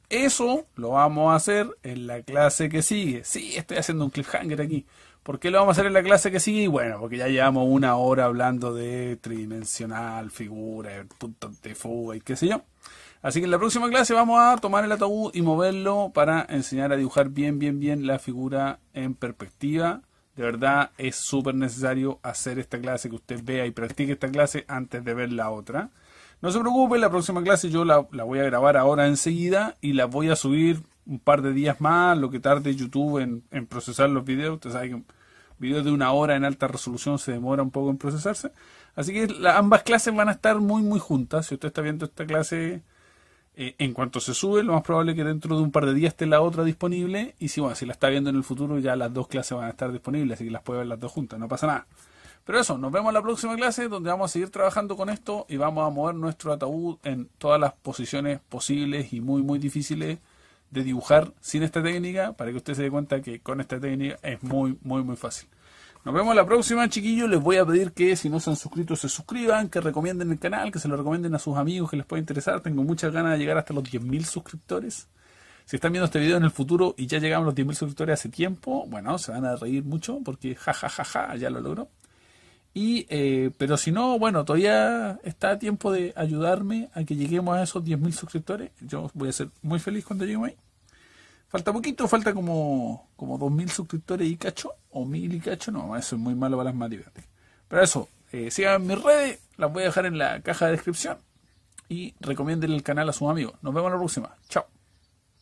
Eso lo vamos a hacer en la clase que sigue. Sí, estoy haciendo un cliffhanger aquí. ¿Por qué lo vamos a hacer en la clase que sigue? Bueno, porque ya llevamos una hora hablando de tridimensional, figura, punto de fuga y qué sé yo. Así que en la próxima clase vamos a tomar el ataúd y moverlo para enseñar a dibujar bien, bien, bien la figura en perspectiva. De verdad es súper necesario hacer esta clase, que usted vea y practique esta clase antes de ver la otra. No se preocupe, la próxima clase yo la, voy a grabar ahora enseguida y la voy a subir un par de días más, lo que tarde YouTube en, en procesar los videos. Ustedes saben que videos de una hora en alta resolución se demora un poco en procesarse. Así que ambas clases van a estar muy, muy juntas. Si usted está viendo esta clase eh, en cuanto se sube, lo más probable es que dentro de un par de días esté la otra disponible. Y si, bueno, si la está viendo en el futuro, ya las dos clases van a estar disponibles, así que las puede ver las dos juntas, no pasa nada. Pero eso, nos vemos en la próxima clase donde vamos a seguir trabajando con esto y vamos a mover nuestro ataúd en todas las posiciones posibles y muy, muy difíciles de dibujar sin esta técnica para que usted se dé cuenta que con esta técnica es muy, muy, muy fácil. Nos vemos en la próxima, chiquillos. Les voy a pedir que si no se han suscrito, se suscriban, que recomienden el canal, que se lo recomienden a sus amigos que les pueda interesar. Tengo muchas ganas de llegar hasta los 10.000 suscriptores. Si están viendo este video en el futuro y ya llegamos a los 10.000 suscriptores hace tiempo, bueno, se van a reír mucho porque ja, ja, ja, ja, ya lo logró. Y, eh, pero si no, bueno, todavía está a tiempo de ayudarme a que lleguemos a esos 10.000 suscriptores. Yo voy a ser muy feliz cuando lleguemos ahí. Falta poquito, falta como, como 2.000 suscriptores y cacho, o 1.000 y cacho, no, eso es muy malo para las matemáticas. Pero eso, eh, sigan mis redes, las voy a dejar en la caja de descripción y recomienden el canal a sus amigos. Nos vemos la próxima. Chao.